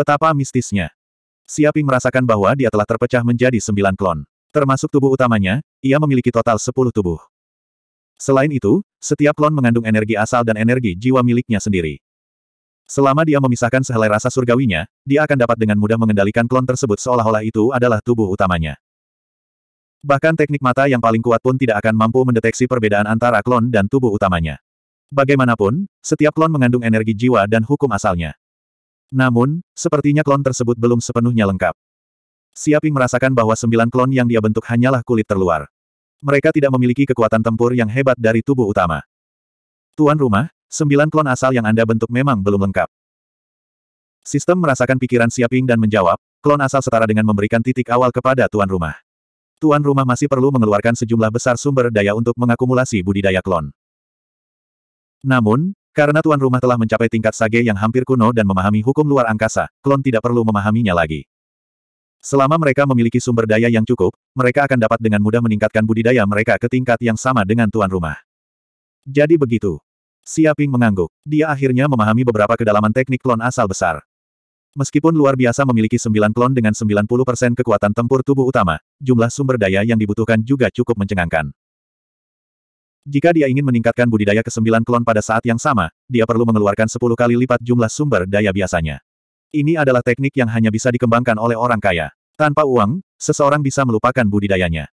Betapa mistisnya. Siaping merasakan bahwa dia telah terpecah menjadi sembilan klon. Termasuk tubuh utamanya, ia memiliki total sepuluh tubuh. Selain itu, setiap klon mengandung energi asal dan energi jiwa miliknya sendiri. Selama dia memisahkan sehelai rasa surgawinya, dia akan dapat dengan mudah mengendalikan klon tersebut seolah-olah itu adalah tubuh utamanya. Bahkan teknik mata yang paling kuat pun tidak akan mampu mendeteksi perbedaan antara klon dan tubuh utamanya. Bagaimanapun, setiap klon mengandung energi jiwa dan hukum asalnya. Namun, sepertinya klon tersebut belum sepenuhnya lengkap. Siaping merasakan bahwa sembilan klon yang dia bentuk hanyalah kulit terluar. Mereka tidak memiliki kekuatan tempur yang hebat dari tubuh utama. Tuan rumah, sembilan klon asal yang Anda bentuk memang belum lengkap. Sistem merasakan pikiran Siaping dan menjawab, klon asal setara dengan memberikan titik awal kepada tuan rumah. Tuan rumah masih perlu mengeluarkan sejumlah besar sumber daya untuk mengakumulasi budidaya klon. Namun, karena tuan rumah telah mencapai tingkat sage yang hampir kuno dan memahami hukum luar angkasa, klon tidak perlu memahaminya lagi. Selama mereka memiliki sumber daya yang cukup, mereka akan dapat dengan mudah meningkatkan budidaya mereka ke tingkat yang sama dengan tuan rumah. Jadi begitu. Siaping mengangguk. Dia akhirnya memahami beberapa kedalaman teknik klon asal besar. Meskipun luar biasa memiliki sembilan klon dengan 90% kekuatan tempur tubuh utama, jumlah sumber daya yang dibutuhkan juga cukup mencengangkan. Jika dia ingin meningkatkan budidaya ke-9 klon pada saat yang sama, dia perlu mengeluarkan sepuluh kali lipat jumlah sumber daya biasanya. Ini adalah teknik yang hanya bisa dikembangkan oleh orang kaya. Tanpa uang, seseorang bisa melupakan budidayanya.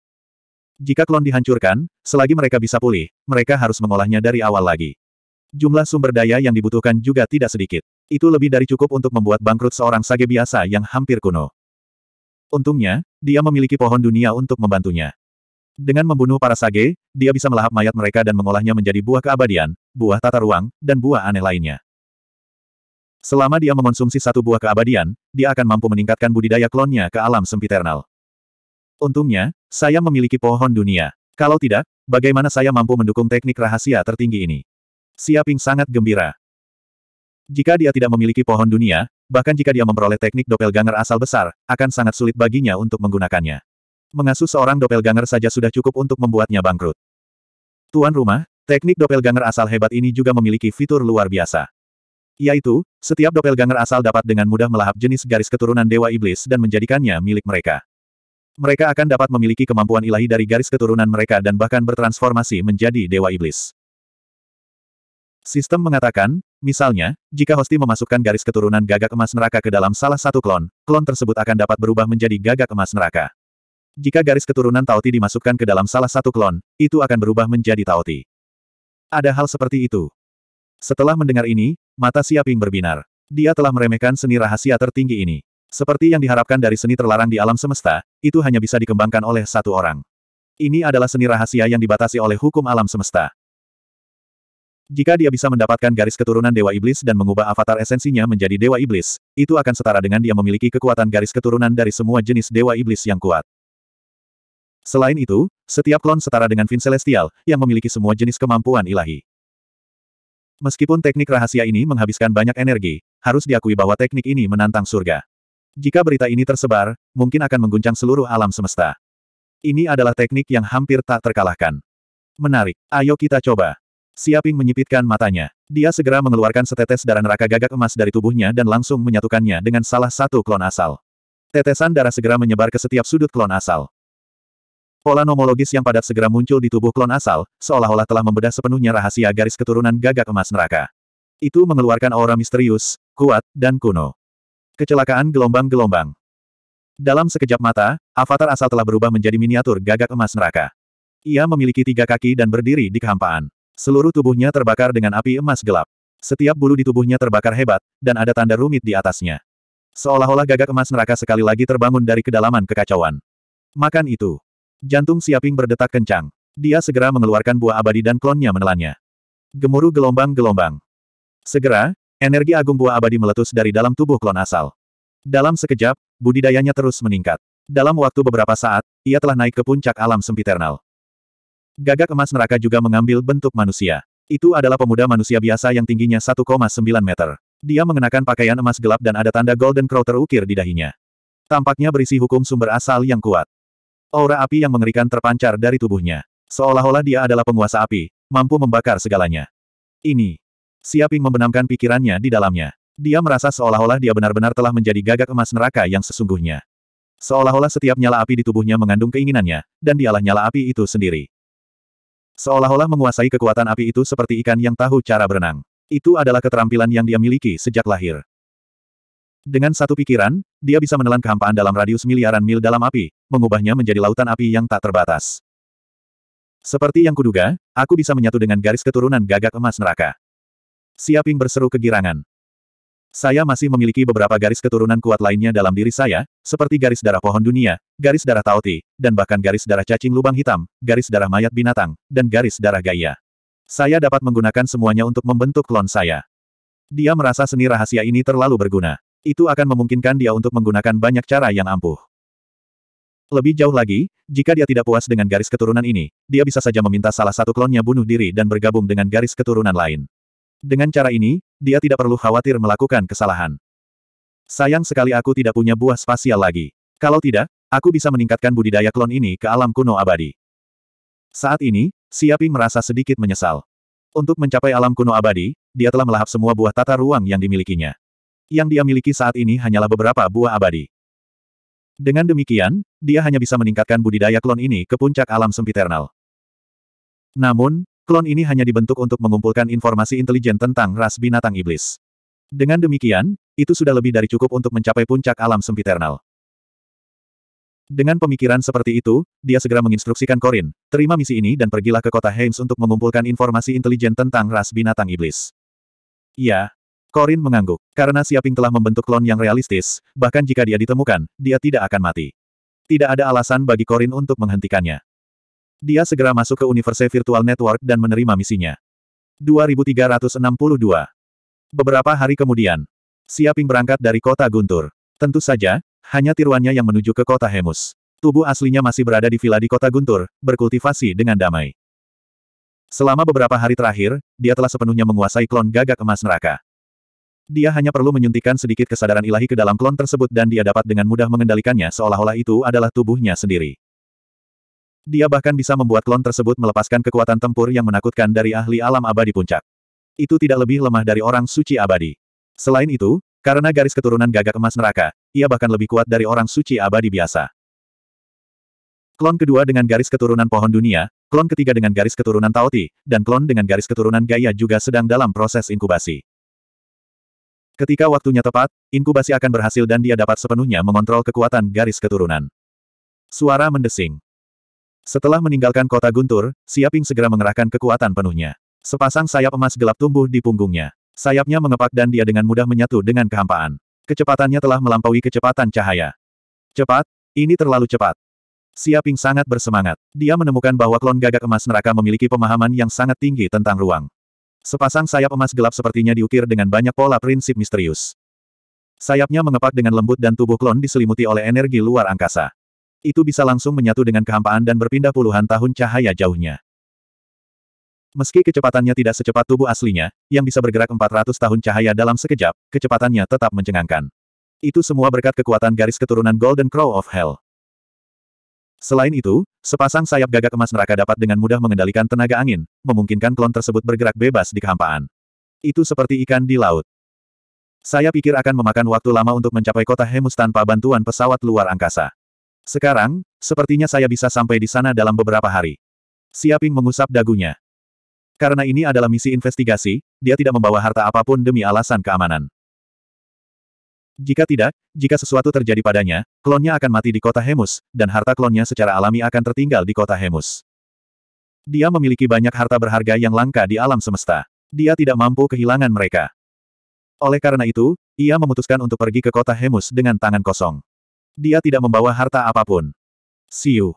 Jika klon dihancurkan, selagi mereka bisa pulih, mereka harus mengolahnya dari awal lagi. Jumlah sumber daya yang dibutuhkan juga tidak sedikit. Itu lebih dari cukup untuk membuat bangkrut seorang sage biasa yang hampir kuno. Untungnya, dia memiliki pohon dunia untuk membantunya. Dengan membunuh para sage, dia bisa melahap mayat mereka dan mengolahnya menjadi buah keabadian, buah tata ruang, dan buah aneh lainnya. Selama dia mengonsumsi satu buah keabadian, dia akan mampu meningkatkan budidaya klonnya ke alam sempiternal. Untungnya, saya memiliki pohon dunia. Kalau tidak, bagaimana saya mampu mendukung teknik rahasia tertinggi ini? Siaping sangat gembira. Jika dia tidak memiliki pohon dunia, bahkan jika dia memperoleh teknik doppelganger asal besar, akan sangat sulit baginya untuk menggunakannya. Mengasuh seorang doppelganger saja sudah cukup untuk membuatnya bangkrut. Tuan rumah, teknik doppelganger asal hebat ini juga memiliki fitur luar biasa. Yaitu, setiap doppelganger asal dapat dengan mudah melahap jenis garis keturunan Dewa Iblis dan menjadikannya milik mereka. Mereka akan dapat memiliki kemampuan ilahi dari garis keturunan mereka dan bahkan bertransformasi menjadi Dewa Iblis. Sistem mengatakan, misalnya, jika hosti memasukkan garis keturunan gagak emas neraka ke dalam salah satu klon, klon tersebut akan dapat berubah menjadi gagak emas neraka. Jika garis keturunan Taoti dimasukkan ke dalam salah satu klon, itu akan berubah menjadi Taoti. Ada hal seperti itu. Setelah mendengar ini, mata Siaping berbinar. Dia telah meremehkan seni rahasia tertinggi ini. Seperti yang diharapkan dari seni terlarang di alam semesta, itu hanya bisa dikembangkan oleh satu orang. Ini adalah seni rahasia yang dibatasi oleh hukum alam semesta. Jika dia bisa mendapatkan garis keturunan Dewa Iblis dan mengubah avatar esensinya menjadi Dewa Iblis, itu akan setara dengan dia memiliki kekuatan garis keturunan dari semua jenis Dewa Iblis yang kuat. Selain itu, setiap klon setara dengan Vin Celestial, yang memiliki semua jenis kemampuan ilahi. Meskipun teknik rahasia ini menghabiskan banyak energi, harus diakui bahwa teknik ini menantang surga. Jika berita ini tersebar, mungkin akan mengguncang seluruh alam semesta. Ini adalah teknik yang hampir tak terkalahkan. Menarik, ayo kita coba. Siaping menyipitkan matanya. Dia segera mengeluarkan setetes darah neraka gagak emas dari tubuhnya dan langsung menyatukannya dengan salah satu klon asal. Tetesan darah segera menyebar ke setiap sudut klon asal. Pola nomologis yang padat segera muncul di tubuh klon asal, seolah-olah telah membedah sepenuhnya rahasia garis keturunan gagak emas neraka. Itu mengeluarkan aura misterius, kuat, dan kuno. Kecelakaan gelombang-gelombang. Dalam sekejap mata, avatar asal telah berubah menjadi miniatur gagak emas neraka. Ia memiliki tiga kaki dan berdiri di kehampaan. Seluruh tubuhnya terbakar dengan api emas gelap. Setiap bulu di tubuhnya terbakar hebat, dan ada tanda rumit di atasnya. Seolah-olah gagak emas neraka sekali lagi terbangun dari kedalaman kekacauan. Makan itu. Jantung Siaping berdetak kencang. Dia segera mengeluarkan buah abadi dan klonnya menelannya. Gemuruh gelombang-gelombang. Segera, energi agung buah abadi meletus dari dalam tubuh klon asal. Dalam sekejap, budidayanya terus meningkat. Dalam waktu beberapa saat, ia telah naik ke puncak alam sempiternal. Gagak emas neraka juga mengambil bentuk manusia. Itu adalah pemuda manusia biasa yang tingginya 1,9 meter. Dia mengenakan pakaian emas gelap dan ada tanda Golden Crow terukir di dahinya. Tampaknya berisi hukum sumber asal yang kuat. Aura api yang mengerikan terpancar dari tubuhnya. Seolah-olah dia adalah penguasa api, mampu membakar segalanya. Ini. Siaping membenamkan pikirannya di dalamnya. Dia merasa seolah-olah dia benar-benar telah menjadi gagak emas neraka yang sesungguhnya. Seolah-olah setiap nyala api di tubuhnya mengandung keinginannya, dan dialah nyala api itu sendiri. Seolah-olah menguasai kekuatan api itu seperti ikan yang tahu cara berenang. Itu adalah keterampilan yang dia miliki sejak lahir. Dengan satu pikiran, dia bisa menelan kehampaan dalam radius miliaran mil dalam api, mengubahnya menjadi lautan api yang tak terbatas. Seperti yang kuduga, aku bisa menyatu dengan garis keturunan gagak emas neraka. Siaping berseru kegirangan. Saya masih memiliki beberapa garis keturunan kuat lainnya dalam diri saya, seperti garis darah pohon dunia, garis darah taoti, dan bahkan garis darah cacing lubang hitam, garis darah mayat binatang, dan garis darah gaya. Saya dapat menggunakan semuanya untuk membentuk klon saya. Dia merasa seni rahasia ini terlalu berguna. Itu akan memungkinkan dia untuk menggunakan banyak cara yang ampuh. Lebih jauh lagi, jika dia tidak puas dengan garis keturunan ini, dia bisa saja meminta salah satu klonnya bunuh diri dan bergabung dengan garis keturunan lain. Dengan cara ini, dia tidak perlu khawatir melakukan kesalahan. Sayang sekali aku tidak punya buah spasial lagi. Kalau tidak, aku bisa meningkatkan budidaya klon ini ke alam kuno abadi. Saat ini, Siaping merasa sedikit menyesal. Untuk mencapai alam kuno abadi, dia telah melahap semua buah tata ruang yang dimilikinya yang dia miliki saat ini hanyalah beberapa buah abadi. Dengan demikian, dia hanya bisa meningkatkan budidaya klon ini ke puncak alam sempiternal. Namun, klon ini hanya dibentuk untuk mengumpulkan informasi intelijen tentang ras binatang iblis. Dengan demikian, itu sudah lebih dari cukup untuk mencapai puncak alam sempiternal. Dengan pemikiran seperti itu, dia segera menginstruksikan Korin, terima misi ini dan pergilah ke kota Heims untuk mengumpulkan informasi intelijen tentang ras binatang iblis. Ya, Korin mengangguk. Karena Siaping telah membentuk klon yang realistis, bahkan jika dia ditemukan, dia tidak akan mati. Tidak ada alasan bagi Korin untuk menghentikannya. Dia segera masuk ke Universe Virtual Network dan menerima misinya. 2362 Beberapa hari kemudian, Siaping berangkat dari kota Guntur. Tentu saja, hanya tiruannya yang menuju ke kota Hemus. Tubuh aslinya masih berada di villa di kota Guntur, berkultivasi dengan damai. Selama beberapa hari terakhir, dia telah sepenuhnya menguasai klon gagak emas neraka. Dia hanya perlu menyuntikkan sedikit kesadaran ilahi ke dalam klon tersebut dan dia dapat dengan mudah mengendalikannya seolah-olah itu adalah tubuhnya sendiri. Dia bahkan bisa membuat klon tersebut melepaskan kekuatan tempur yang menakutkan dari ahli alam abadi puncak. Itu tidak lebih lemah dari orang suci abadi. Selain itu, karena garis keturunan gagak emas neraka, ia bahkan lebih kuat dari orang suci abadi biasa. Klon kedua dengan garis keturunan pohon dunia, klon ketiga dengan garis keturunan Taoti, dan klon dengan garis keturunan Gaya juga sedang dalam proses inkubasi. Ketika waktunya tepat, inkubasi akan berhasil dan dia dapat sepenuhnya mengontrol kekuatan garis keturunan. Suara mendesing. Setelah meninggalkan kota Guntur, Siaping segera mengerahkan kekuatan penuhnya. Sepasang sayap emas gelap tumbuh di punggungnya. Sayapnya mengepak dan dia dengan mudah menyatu dengan kehampaan. Kecepatannya telah melampaui kecepatan cahaya. Cepat, ini terlalu cepat. Siaping sangat bersemangat. Dia menemukan bahwa klon gagak emas neraka memiliki pemahaman yang sangat tinggi tentang ruang. Sepasang sayap emas gelap sepertinya diukir dengan banyak pola prinsip misterius. Sayapnya mengepak dengan lembut dan tubuh klon diselimuti oleh energi luar angkasa. Itu bisa langsung menyatu dengan kehampaan dan berpindah puluhan tahun cahaya jauhnya. Meski kecepatannya tidak secepat tubuh aslinya, yang bisa bergerak 400 tahun cahaya dalam sekejap, kecepatannya tetap mencengangkan. Itu semua berkat kekuatan garis keturunan Golden Crow of Hell. Selain itu, sepasang sayap gagak emas neraka dapat dengan mudah mengendalikan tenaga angin, memungkinkan klon tersebut bergerak bebas di kehampaan. Itu seperti ikan di laut. Saya pikir akan memakan waktu lama untuk mencapai kota Hemus tanpa bantuan pesawat luar angkasa. Sekarang, sepertinya saya bisa sampai di sana dalam beberapa hari. Siaping mengusap dagunya. Karena ini adalah misi investigasi, dia tidak membawa harta apapun demi alasan keamanan. Jika tidak, jika sesuatu terjadi padanya, klonnya akan mati di kota Hemus, dan harta klonnya secara alami akan tertinggal di kota Hemus. Dia memiliki banyak harta berharga yang langka di alam semesta. Dia tidak mampu kehilangan mereka. Oleh karena itu, ia memutuskan untuk pergi ke kota Hemus dengan tangan kosong. Dia tidak membawa harta apapun. Siu.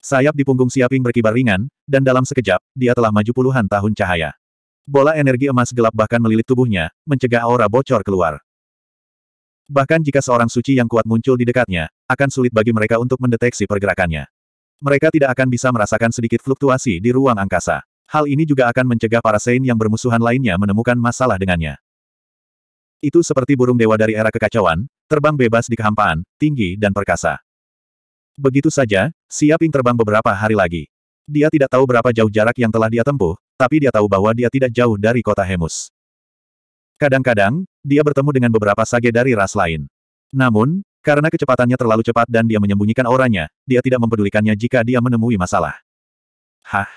Sayap di punggung Siaping berkibar ringan, dan dalam sekejap, dia telah maju puluhan tahun cahaya. Bola energi emas gelap bahkan melilit tubuhnya, mencegah aura bocor keluar. Bahkan jika seorang suci yang kuat muncul di dekatnya, akan sulit bagi mereka untuk mendeteksi pergerakannya. Mereka tidak akan bisa merasakan sedikit fluktuasi di ruang angkasa. Hal ini juga akan mencegah para Sein yang bermusuhan lainnya menemukan masalah dengannya. Itu seperti burung dewa dari era kekacauan, terbang bebas di kehampaan, tinggi dan perkasa. Begitu saja, Siaping terbang beberapa hari lagi. Dia tidak tahu berapa jauh jarak yang telah dia tempuh, tapi dia tahu bahwa dia tidak jauh dari kota Hemus. Kadang-kadang, dia bertemu dengan beberapa sage dari ras lain. Namun, karena kecepatannya terlalu cepat dan dia menyembunyikan auranya, dia tidak mempedulikannya jika dia menemui masalah. Hah?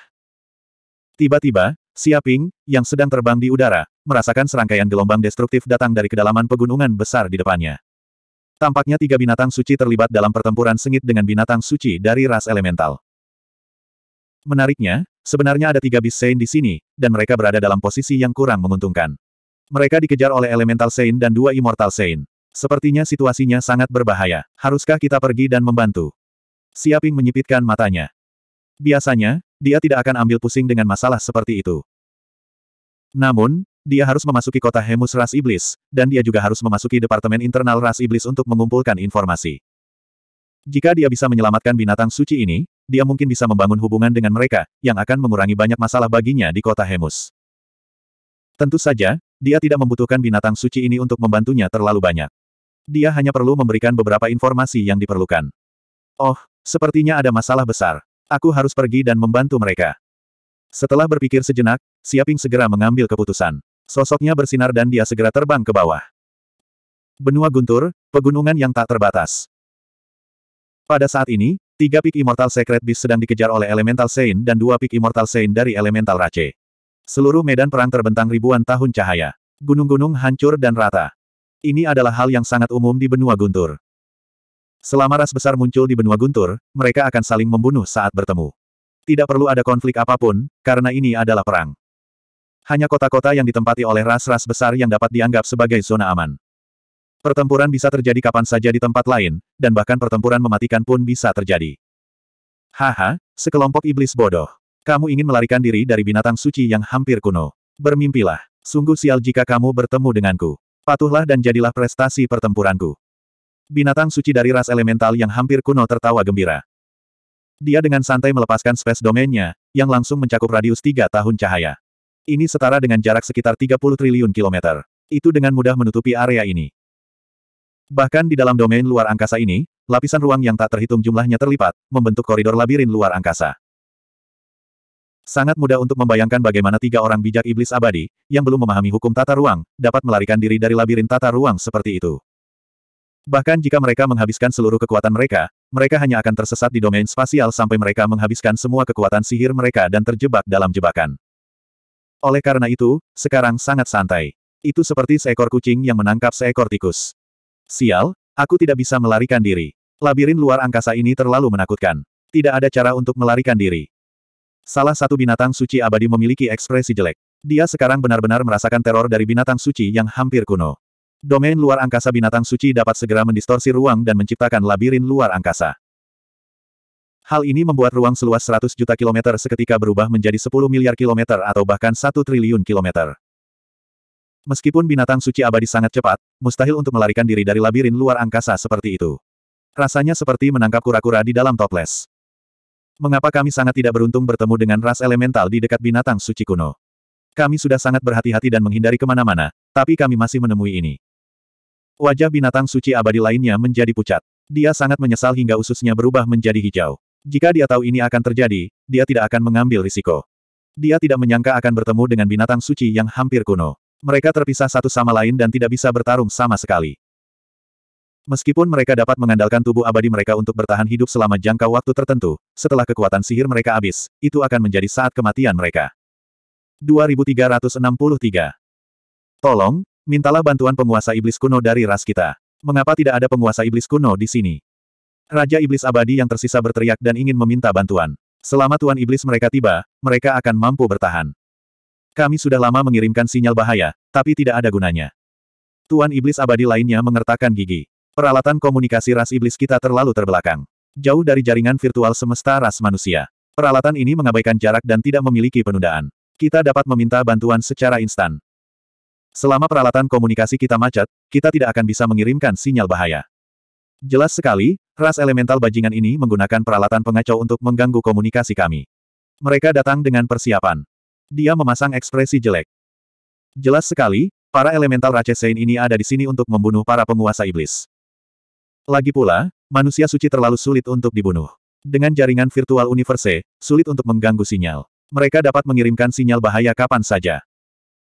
Tiba-tiba, Siaping, yang sedang terbang di udara, merasakan serangkaian gelombang destruktif datang dari kedalaman pegunungan besar di depannya. Tampaknya tiga binatang suci terlibat dalam pertempuran sengit dengan binatang suci dari ras elemental. Menariknya, sebenarnya ada tiga bis di sini, dan mereka berada dalam posisi yang kurang menguntungkan. Mereka dikejar oleh Elemental Saint dan dua Immortal Saint. Sepertinya situasinya sangat berbahaya. Haruskah kita pergi dan membantu? Siaping menyipitkan matanya. Biasanya, dia tidak akan ambil pusing dengan masalah seperti itu. Namun, dia harus memasuki kota Hemus Ras Iblis, dan dia juga harus memasuki Departemen Internal Ras Iblis untuk mengumpulkan informasi. Jika dia bisa menyelamatkan binatang suci ini, dia mungkin bisa membangun hubungan dengan mereka, yang akan mengurangi banyak masalah baginya di kota Hemus. Tentu saja, dia tidak membutuhkan binatang suci ini untuk membantunya terlalu banyak. Dia hanya perlu memberikan beberapa informasi yang diperlukan. Oh, sepertinya ada masalah besar. Aku harus pergi dan membantu mereka. Setelah berpikir sejenak, Siaping segera mengambil keputusan. Sosoknya bersinar dan dia segera terbang ke bawah. Benua guntur, pegunungan yang tak terbatas. Pada saat ini, tiga pik Immortal Secret Beast sedang dikejar oleh Elemental Saint dan dua pik Immortal Saint dari Elemental Rache. Seluruh medan perang terbentang ribuan tahun cahaya. Gunung-gunung hancur dan rata. Ini adalah hal yang sangat umum di benua guntur. Selama ras besar muncul di benua guntur, mereka akan saling membunuh saat bertemu. Tidak perlu ada konflik apapun, karena ini adalah perang. Hanya kota-kota yang ditempati oleh ras-ras besar yang dapat dianggap sebagai zona aman. Pertempuran bisa terjadi kapan saja di tempat lain, dan bahkan pertempuran mematikan pun bisa terjadi. Haha, sekelompok iblis bodoh. Kamu ingin melarikan diri dari binatang suci yang hampir kuno. Bermimpilah. Sungguh sial jika kamu bertemu denganku. Patuhlah dan jadilah prestasi pertempuranku. Binatang suci dari ras elemental yang hampir kuno tertawa gembira. Dia dengan santai melepaskan space domainnya, yang langsung mencakup radius 3 tahun cahaya. Ini setara dengan jarak sekitar 30 triliun kilometer. Itu dengan mudah menutupi area ini. Bahkan di dalam domain luar angkasa ini, lapisan ruang yang tak terhitung jumlahnya terlipat, membentuk koridor labirin luar angkasa. Sangat mudah untuk membayangkan bagaimana tiga orang bijak iblis abadi, yang belum memahami hukum tata ruang, dapat melarikan diri dari labirin tata ruang seperti itu. Bahkan jika mereka menghabiskan seluruh kekuatan mereka, mereka hanya akan tersesat di domain spasial sampai mereka menghabiskan semua kekuatan sihir mereka dan terjebak dalam jebakan. Oleh karena itu, sekarang sangat santai. Itu seperti seekor kucing yang menangkap seekor tikus. Sial, aku tidak bisa melarikan diri. Labirin luar angkasa ini terlalu menakutkan. Tidak ada cara untuk melarikan diri. Salah satu binatang suci abadi memiliki ekspresi jelek. Dia sekarang benar-benar merasakan teror dari binatang suci yang hampir kuno. Domain luar angkasa binatang suci dapat segera mendistorsi ruang dan menciptakan labirin luar angkasa. Hal ini membuat ruang seluas 100 juta kilometer seketika berubah menjadi 10 miliar kilometer atau bahkan 1 triliun kilometer. Meskipun binatang suci abadi sangat cepat, mustahil untuk melarikan diri dari labirin luar angkasa seperti itu. Rasanya seperti menangkap kura-kura di dalam toples. Mengapa kami sangat tidak beruntung bertemu dengan ras elemental di dekat binatang suci kuno? Kami sudah sangat berhati-hati dan menghindari kemana-mana, tapi kami masih menemui ini. Wajah binatang suci abadi lainnya menjadi pucat. Dia sangat menyesal hingga ususnya berubah menjadi hijau. Jika dia tahu ini akan terjadi, dia tidak akan mengambil risiko. Dia tidak menyangka akan bertemu dengan binatang suci yang hampir kuno. Mereka terpisah satu sama lain dan tidak bisa bertarung sama sekali. Meskipun mereka dapat mengandalkan tubuh abadi mereka untuk bertahan hidup selama jangka waktu tertentu, setelah kekuatan sihir mereka habis, itu akan menjadi saat kematian mereka. 2363. Tolong, mintalah bantuan penguasa iblis kuno dari ras kita. Mengapa tidak ada penguasa iblis kuno di sini? Raja iblis abadi yang tersisa berteriak dan ingin meminta bantuan. Selama tuan iblis mereka tiba, mereka akan mampu bertahan. Kami sudah lama mengirimkan sinyal bahaya, tapi tidak ada gunanya. Tuan iblis abadi lainnya mengertakkan gigi. Peralatan komunikasi ras iblis kita terlalu terbelakang. Jauh dari jaringan virtual semesta ras manusia. Peralatan ini mengabaikan jarak dan tidak memiliki penundaan. Kita dapat meminta bantuan secara instan. Selama peralatan komunikasi kita macet, kita tidak akan bisa mengirimkan sinyal bahaya. Jelas sekali, ras elemental bajingan ini menggunakan peralatan pengacau untuk mengganggu komunikasi kami. Mereka datang dengan persiapan. Dia memasang ekspresi jelek. Jelas sekali, Para elemental Sein ini ada di sini untuk membunuh para penguasa iblis. Lagi pula, manusia suci terlalu sulit untuk dibunuh. Dengan jaringan virtual universe, sulit untuk mengganggu sinyal. Mereka dapat mengirimkan sinyal bahaya kapan saja.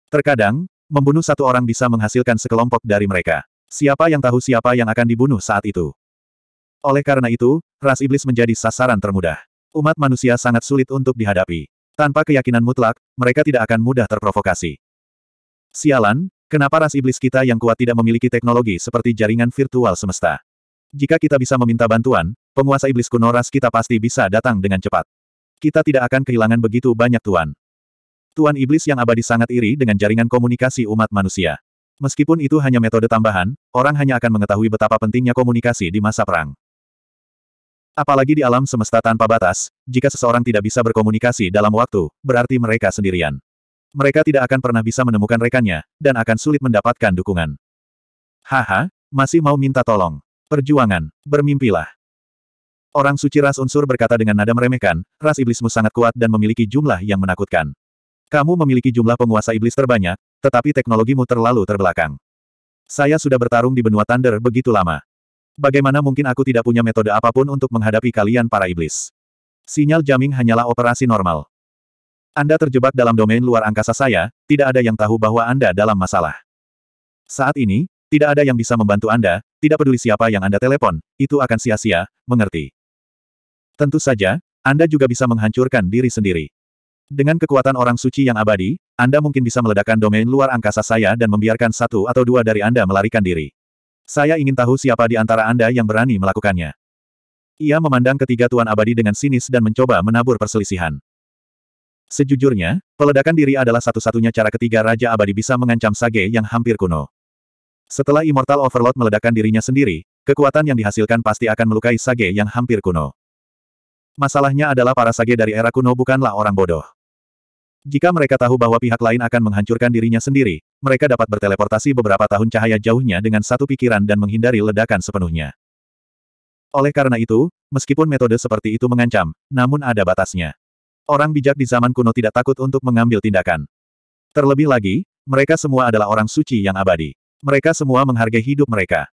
Terkadang, membunuh satu orang bisa menghasilkan sekelompok dari mereka. Siapa yang tahu siapa yang akan dibunuh saat itu? Oleh karena itu, ras iblis menjadi sasaran termudah. Umat manusia sangat sulit untuk dihadapi. Tanpa keyakinan mutlak, mereka tidak akan mudah terprovokasi. Sialan, kenapa ras iblis kita yang kuat tidak memiliki teknologi seperti jaringan virtual semesta? Jika kita bisa meminta bantuan, penguasa iblis kuno ras kita pasti bisa datang dengan cepat. Kita tidak akan kehilangan begitu banyak tuan. Tuan iblis yang abadi sangat iri dengan jaringan komunikasi umat manusia. Meskipun itu hanya metode tambahan, orang hanya akan mengetahui betapa pentingnya komunikasi di masa perang. Apalagi di alam semesta tanpa batas, jika seseorang tidak bisa berkomunikasi dalam waktu, berarti mereka sendirian. Mereka tidak akan pernah bisa menemukan rekannya, dan akan sulit mendapatkan dukungan. Haha, masih mau minta tolong. Perjuangan, bermimpilah. Orang suci ras unsur berkata dengan nada meremehkan, ras iblismu sangat kuat dan memiliki jumlah yang menakutkan. Kamu memiliki jumlah penguasa iblis terbanyak, tetapi teknologimu terlalu terbelakang. Saya sudah bertarung di benua Thunder begitu lama. Bagaimana mungkin aku tidak punya metode apapun untuk menghadapi kalian para iblis? Sinyal jamming hanyalah operasi normal. Anda terjebak dalam domain luar angkasa saya, tidak ada yang tahu bahwa Anda dalam masalah. Saat ini, tidak ada yang bisa membantu Anda, tidak peduli siapa yang Anda telepon, itu akan sia-sia, mengerti. Tentu saja, Anda juga bisa menghancurkan diri sendiri. Dengan kekuatan orang suci yang abadi, Anda mungkin bisa meledakkan domain luar angkasa saya dan membiarkan satu atau dua dari Anda melarikan diri. Saya ingin tahu siapa di antara Anda yang berani melakukannya. Ia memandang ketiga Tuan Abadi dengan sinis dan mencoba menabur perselisihan. Sejujurnya, peledakan diri adalah satu-satunya cara ketiga Raja Abadi bisa mengancam Sage yang hampir kuno. Setelah Immortal Overload meledakkan dirinya sendiri, kekuatan yang dihasilkan pasti akan melukai Sage yang hampir kuno. Masalahnya adalah para Sage dari era kuno bukanlah orang bodoh. Jika mereka tahu bahwa pihak lain akan menghancurkan dirinya sendiri, mereka dapat berteleportasi beberapa tahun cahaya jauhnya dengan satu pikiran dan menghindari ledakan sepenuhnya. Oleh karena itu, meskipun metode seperti itu mengancam, namun ada batasnya. Orang bijak di zaman kuno tidak takut untuk mengambil tindakan. Terlebih lagi, mereka semua adalah orang suci yang abadi. Mereka semua menghargai hidup mereka.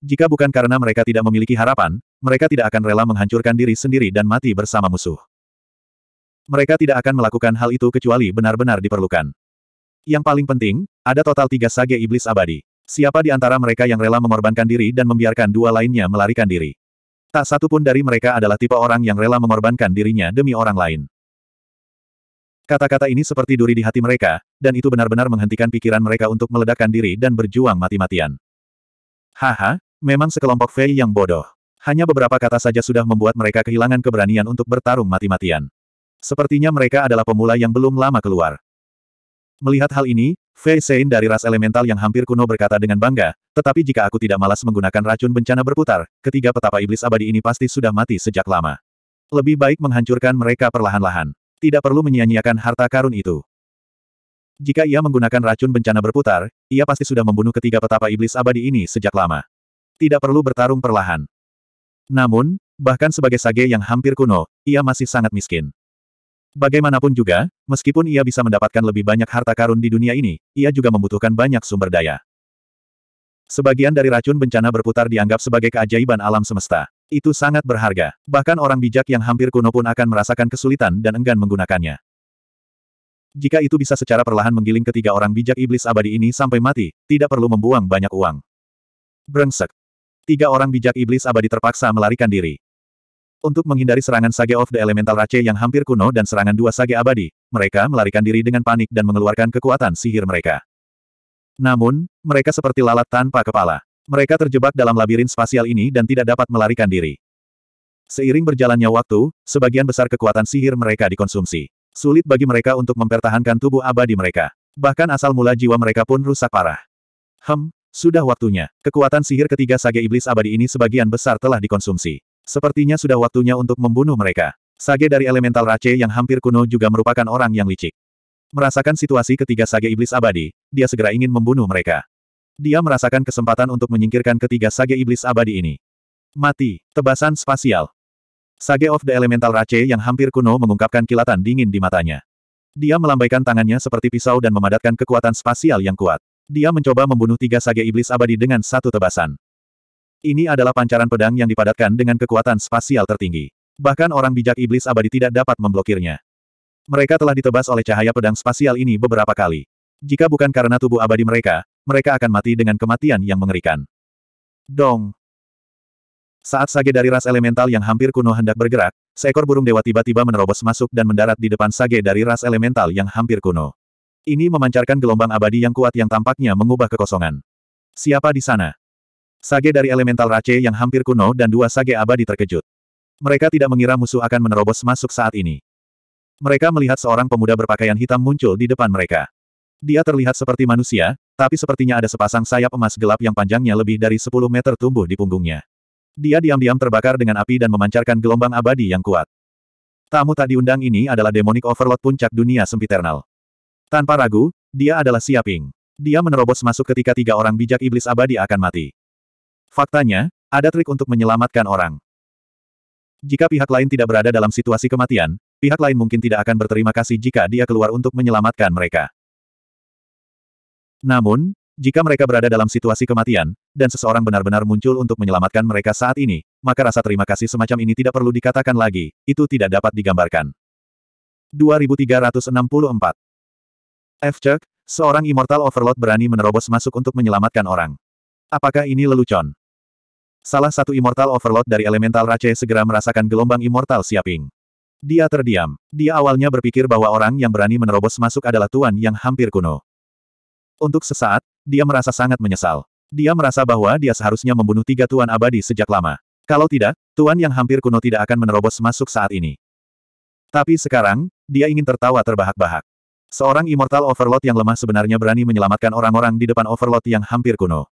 Jika bukan karena mereka tidak memiliki harapan, mereka tidak akan rela menghancurkan diri sendiri dan mati bersama musuh. Mereka tidak akan melakukan hal itu kecuali benar-benar diperlukan. Yang paling penting, ada total tiga sage iblis abadi. Siapa di antara mereka yang rela mengorbankan diri dan membiarkan dua lainnya melarikan diri? Tak satu pun dari mereka adalah tipe orang yang rela mengorbankan dirinya demi orang lain. Kata-kata ini seperti duri di hati mereka, dan itu benar-benar menghentikan pikiran mereka untuk meledakkan diri dan berjuang mati-matian. Haha, memang sekelompok Fei yang bodoh. Hanya beberapa kata saja sudah membuat mereka kehilangan keberanian untuk bertarung mati-matian. Sepertinya mereka adalah pemula yang belum lama keluar. Melihat hal ini, Fei Sein dari ras elemental yang hampir kuno berkata dengan bangga, tetapi jika aku tidak malas menggunakan racun bencana berputar, ketiga petapa iblis abadi ini pasti sudah mati sejak lama. Lebih baik menghancurkan mereka perlahan-lahan. Tidak perlu menyia-nyiakan harta karun itu. Jika ia menggunakan racun bencana berputar, ia pasti sudah membunuh ketiga petapa iblis abadi ini sejak lama. Tidak perlu bertarung perlahan. Namun, bahkan sebagai sage yang hampir kuno, ia masih sangat miskin. Bagaimanapun juga, meskipun ia bisa mendapatkan lebih banyak harta karun di dunia ini, ia juga membutuhkan banyak sumber daya. Sebagian dari racun bencana berputar dianggap sebagai keajaiban alam semesta. Itu sangat berharga. Bahkan orang bijak yang hampir kuno pun akan merasakan kesulitan dan enggan menggunakannya. Jika itu bisa secara perlahan menggiling ketiga orang bijak iblis abadi ini sampai mati, tidak perlu membuang banyak uang. Brengsek. Tiga orang bijak iblis abadi terpaksa melarikan diri. Untuk menghindari serangan Sage of the Elemental Rache yang hampir kuno dan serangan dua Sage abadi, mereka melarikan diri dengan panik dan mengeluarkan kekuatan sihir mereka. Namun, mereka seperti lalat tanpa kepala. Mereka terjebak dalam labirin spasial ini dan tidak dapat melarikan diri. Seiring berjalannya waktu, sebagian besar kekuatan sihir mereka dikonsumsi. Sulit bagi mereka untuk mempertahankan tubuh abadi mereka. Bahkan asal mula jiwa mereka pun rusak parah. Hem, sudah waktunya. Kekuatan sihir ketiga sage iblis abadi ini sebagian besar telah dikonsumsi. Sepertinya sudah waktunya untuk membunuh mereka. Sage dari elemental race yang hampir kuno juga merupakan orang yang licik. Merasakan situasi ketiga sage iblis abadi, dia segera ingin membunuh mereka. Dia merasakan kesempatan untuk menyingkirkan ketiga sage iblis abadi ini. Mati, tebasan spasial. Sage of the Elemental Rache yang hampir kuno mengungkapkan kilatan dingin di matanya. Dia melambaikan tangannya seperti pisau dan memadatkan kekuatan spasial yang kuat. Dia mencoba membunuh tiga sage iblis abadi dengan satu tebasan. Ini adalah pancaran pedang yang dipadatkan dengan kekuatan spasial tertinggi. Bahkan orang bijak iblis abadi tidak dapat memblokirnya. Mereka telah ditebas oleh cahaya pedang spasial ini beberapa kali. Jika bukan karena tubuh abadi mereka, mereka akan mati dengan kematian yang mengerikan. Dong! Saat sage dari ras elemental yang hampir kuno hendak bergerak, seekor burung dewa tiba-tiba menerobos masuk dan mendarat di depan sage dari ras elemental yang hampir kuno. Ini memancarkan gelombang abadi yang kuat yang tampaknya mengubah kekosongan. Siapa di sana? Sage dari elemental race yang hampir kuno dan dua sage abadi terkejut. Mereka tidak mengira musuh akan menerobos masuk saat ini. Mereka melihat seorang pemuda berpakaian hitam muncul di depan mereka. Dia terlihat seperti manusia, tapi sepertinya ada sepasang sayap emas gelap yang panjangnya lebih dari 10 meter tumbuh di punggungnya. Dia diam-diam terbakar dengan api dan memancarkan gelombang abadi yang kuat. Tamu tak diundang ini adalah demonic overload puncak dunia sempiternal. Tanpa ragu, dia adalah Siaping. Dia menerobos masuk ketika tiga orang bijak iblis abadi akan mati. Faktanya, ada trik untuk menyelamatkan orang. Jika pihak lain tidak berada dalam situasi kematian, pihak lain mungkin tidak akan berterima kasih jika dia keluar untuk menyelamatkan mereka. Namun, jika mereka berada dalam situasi kematian, dan seseorang benar-benar muncul untuk menyelamatkan mereka saat ini, maka rasa terima kasih semacam ini tidak perlu dikatakan lagi, itu tidak dapat digambarkan. 2364 F. Chuck, seorang Immortal Overlord berani menerobos masuk untuk menyelamatkan orang. Apakah ini lelucon? Salah satu Immortal Overlord dari Elemental Rache segera merasakan gelombang Immortal Siaping. Dia terdiam. Dia awalnya berpikir bahwa orang yang berani menerobos masuk adalah Tuan yang hampir kuno. Untuk sesaat, dia merasa sangat menyesal. Dia merasa bahwa dia seharusnya membunuh tiga tuan abadi sejak lama. Kalau tidak, tuan yang hampir kuno tidak akan menerobos masuk saat ini. Tapi sekarang, dia ingin tertawa terbahak-bahak. Seorang Immortal Overlord yang lemah sebenarnya berani menyelamatkan orang-orang di depan Overlord yang hampir kuno.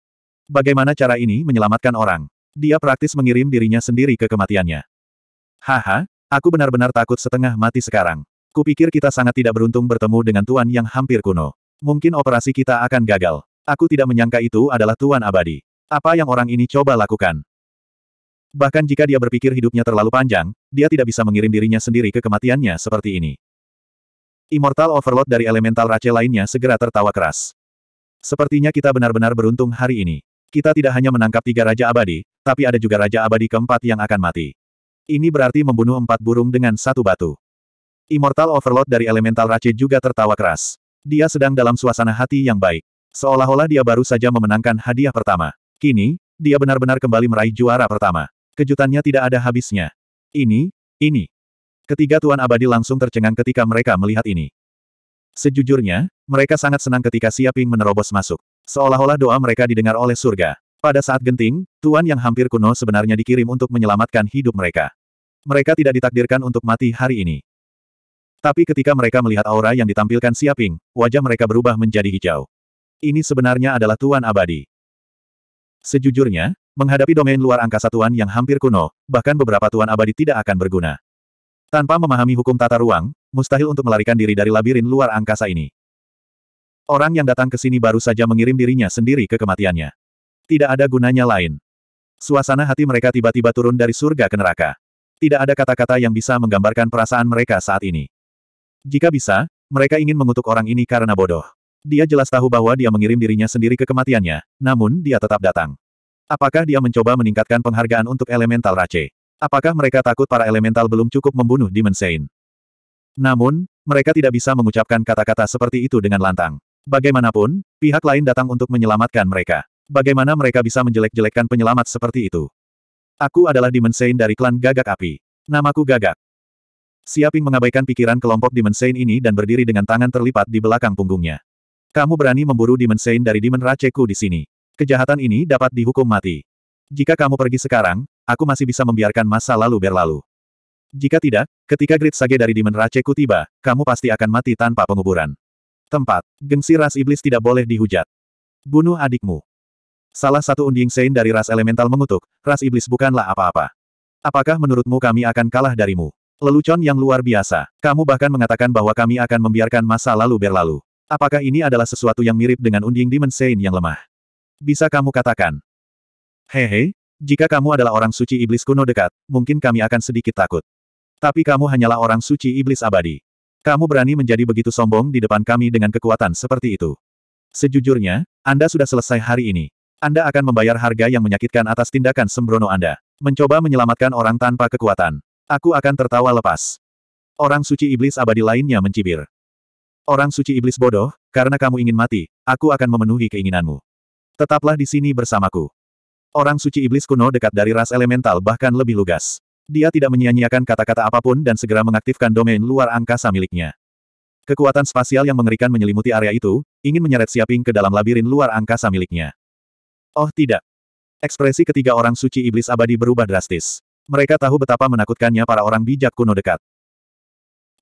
Bagaimana cara ini menyelamatkan orang? Dia praktis mengirim dirinya sendiri ke kematiannya. Haha, aku benar-benar takut setengah mati sekarang. Kupikir kita sangat tidak beruntung bertemu dengan tuan yang hampir kuno. Mungkin operasi kita akan gagal. Aku tidak menyangka itu adalah Tuan Abadi. Apa yang orang ini coba lakukan? Bahkan jika dia berpikir hidupnya terlalu panjang, dia tidak bisa mengirim dirinya sendiri ke kematiannya seperti ini. Immortal Overload dari elemental race lainnya segera tertawa keras. Sepertinya kita benar-benar beruntung hari ini. Kita tidak hanya menangkap tiga Raja Abadi, tapi ada juga Raja Abadi keempat yang akan mati. Ini berarti membunuh empat burung dengan satu batu. Immortal Overload dari elemental race juga tertawa keras. Dia sedang dalam suasana hati yang baik. Seolah-olah dia baru saja memenangkan hadiah pertama. Kini, dia benar-benar kembali meraih juara pertama. Kejutannya tidak ada habisnya. Ini, ini. Ketiga Tuan Abadi langsung tercengang ketika mereka melihat ini. Sejujurnya, mereka sangat senang ketika Siaping menerobos masuk. Seolah-olah doa mereka didengar oleh surga. Pada saat genting, Tuan yang hampir kuno sebenarnya dikirim untuk menyelamatkan hidup mereka. Mereka tidak ditakdirkan untuk mati hari ini. Tapi ketika mereka melihat aura yang ditampilkan Siaping, wajah mereka berubah menjadi hijau. Ini sebenarnya adalah Tuan Abadi. Sejujurnya, menghadapi domain luar angkasa Tuan yang hampir kuno, bahkan beberapa Tuan Abadi tidak akan berguna. Tanpa memahami hukum tata ruang, mustahil untuk melarikan diri dari labirin luar angkasa ini. Orang yang datang ke sini baru saja mengirim dirinya sendiri ke kematiannya. Tidak ada gunanya lain. Suasana hati mereka tiba-tiba turun dari surga ke neraka. Tidak ada kata-kata yang bisa menggambarkan perasaan mereka saat ini. Jika bisa, mereka ingin mengutuk orang ini karena bodoh. Dia jelas tahu bahwa dia mengirim dirinya sendiri ke kematiannya, namun dia tetap datang. Apakah dia mencoba meningkatkan penghargaan untuk elemental race? Apakah mereka takut para elemental belum cukup membunuh Demon Namun, mereka tidak bisa mengucapkan kata-kata seperti itu dengan lantang. Bagaimanapun, pihak lain datang untuk menyelamatkan mereka. Bagaimana mereka bisa menjelek-jelekkan penyelamat seperti itu? Aku adalah Demon dari klan Gagak Api. Namaku Gagak. Siaping mengabaikan pikiran kelompok Dimensein ini dan berdiri dengan tangan terlipat di belakang punggungnya. Kamu berani memburu dimensain dari Dimen Raceku di sini. Kejahatan ini dapat dihukum mati. Jika kamu pergi sekarang, aku masih bisa membiarkan masa lalu berlalu. Jika tidak, ketika grit sage dari Dimen Raceku tiba, kamu pasti akan mati tanpa penguburan. Tempat, gengsi ras iblis tidak boleh dihujat. Bunuh adikmu. Salah satu unding Sein dari ras elemental mengutuk, ras iblis bukanlah apa-apa. Apakah menurutmu kami akan kalah darimu? Lelucon yang luar biasa. Kamu bahkan mengatakan bahwa kami akan membiarkan masa lalu berlalu. Apakah ini adalah sesuatu yang mirip dengan unding Demon Saint yang lemah? Bisa kamu katakan. Hehe, jika kamu adalah orang suci iblis kuno dekat, mungkin kami akan sedikit takut. Tapi kamu hanyalah orang suci iblis abadi. Kamu berani menjadi begitu sombong di depan kami dengan kekuatan seperti itu. Sejujurnya, Anda sudah selesai hari ini. Anda akan membayar harga yang menyakitkan atas tindakan sembrono Anda. Mencoba menyelamatkan orang tanpa kekuatan. Aku akan tertawa lepas. Orang suci iblis abadi lainnya mencibir. Orang suci iblis bodoh, karena kamu ingin mati, aku akan memenuhi keinginanmu. Tetaplah di sini bersamaku. Orang suci iblis kuno dekat dari ras elemental bahkan lebih lugas. Dia tidak menyia-nyiakan kata-kata apapun dan segera mengaktifkan domain luar angkasa miliknya. Kekuatan spasial yang mengerikan menyelimuti area itu, ingin menyeret Siaping ke dalam labirin luar angkasa miliknya. Oh tidak. Ekspresi ketiga orang suci iblis abadi berubah drastis. Mereka tahu betapa menakutkannya para orang bijak kuno dekat.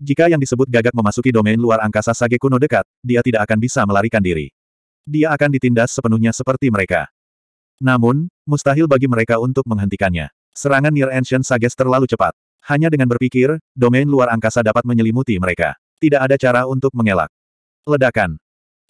Jika yang disebut gagak memasuki domain luar angkasa Sage kuno dekat, dia tidak akan bisa melarikan diri. Dia akan ditindas sepenuhnya seperti mereka. Namun, mustahil bagi mereka untuk menghentikannya. Serangan Near Ancient Sages terlalu cepat. Hanya dengan berpikir, domain luar angkasa dapat menyelimuti mereka. Tidak ada cara untuk mengelak. Ledakan.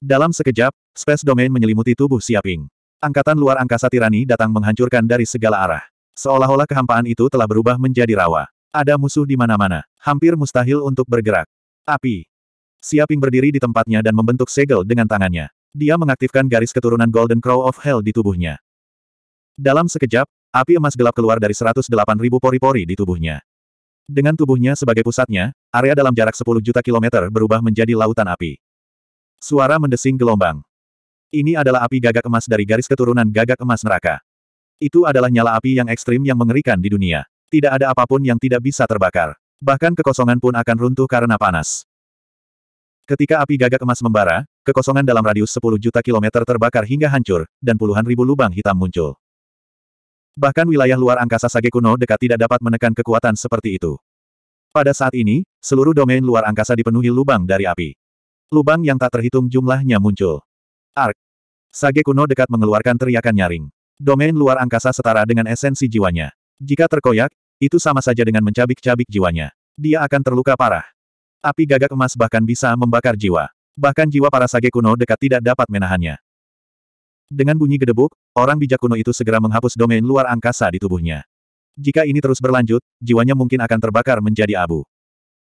Dalam sekejap, space domain menyelimuti tubuh Siaping. Angkatan luar angkasa tirani datang menghancurkan dari segala arah. Seolah-olah kehampaan itu telah berubah menjadi rawa. Ada musuh di mana-mana. Hampir mustahil untuk bergerak. Api. Siaping berdiri di tempatnya dan membentuk segel dengan tangannya. Dia mengaktifkan garis keturunan Golden Crow of Hell di tubuhnya. Dalam sekejap, api emas gelap keluar dari ribu pori-pori di tubuhnya. Dengan tubuhnya sebagai pusatnya, area dalam jarak 10 juta kilometer berubah menjadi lautan api. Suara mendesing gelombang. Ini adalah api gagak emas dari garis keturunan gagak emas neraka. Itu adalah nyala api yang ekstrim yang mengerikan di dunia. Tidak ada apapun yang tidak bisa terbakar. Bahkan kekosongan pun akan runtuh karena panas. Ketika api gagak emas membara, kekosongan dalam radius 10 juta kilometer terbakar hingga hancur, dan puluhan ribu lubang hitam muncul. Bahkan wilayah luar angkasa Sage kuno dekat tidak dapat menekan kekuatan seperti itu. Pada saat ini, seluruh domain luar angkasa dipenuhi lubang dari api. Lubang yang tak terhitung jumlahnya muncul. Ark. Sage kuno dekat mengeluarkan teriakan nyaring. Domain luar angkasa setara dengan esensi jiwanya. Jika terkoyak, itu sama saja dengan mencabik-cabik jiwanya. Dia akan terluka parah. Api gagak emas bahkan bisa membakar jiwa. Bahkan jiwa para sage kuno dekat tidak dapat menahannya. Dengan bunyi gedebuk, orang bijak kuno itu segera menghapus domain luar angkasa di tubuhnya. Jika ini terus berlanjut, jiwanya mungkin akan terbakar menjadi abu.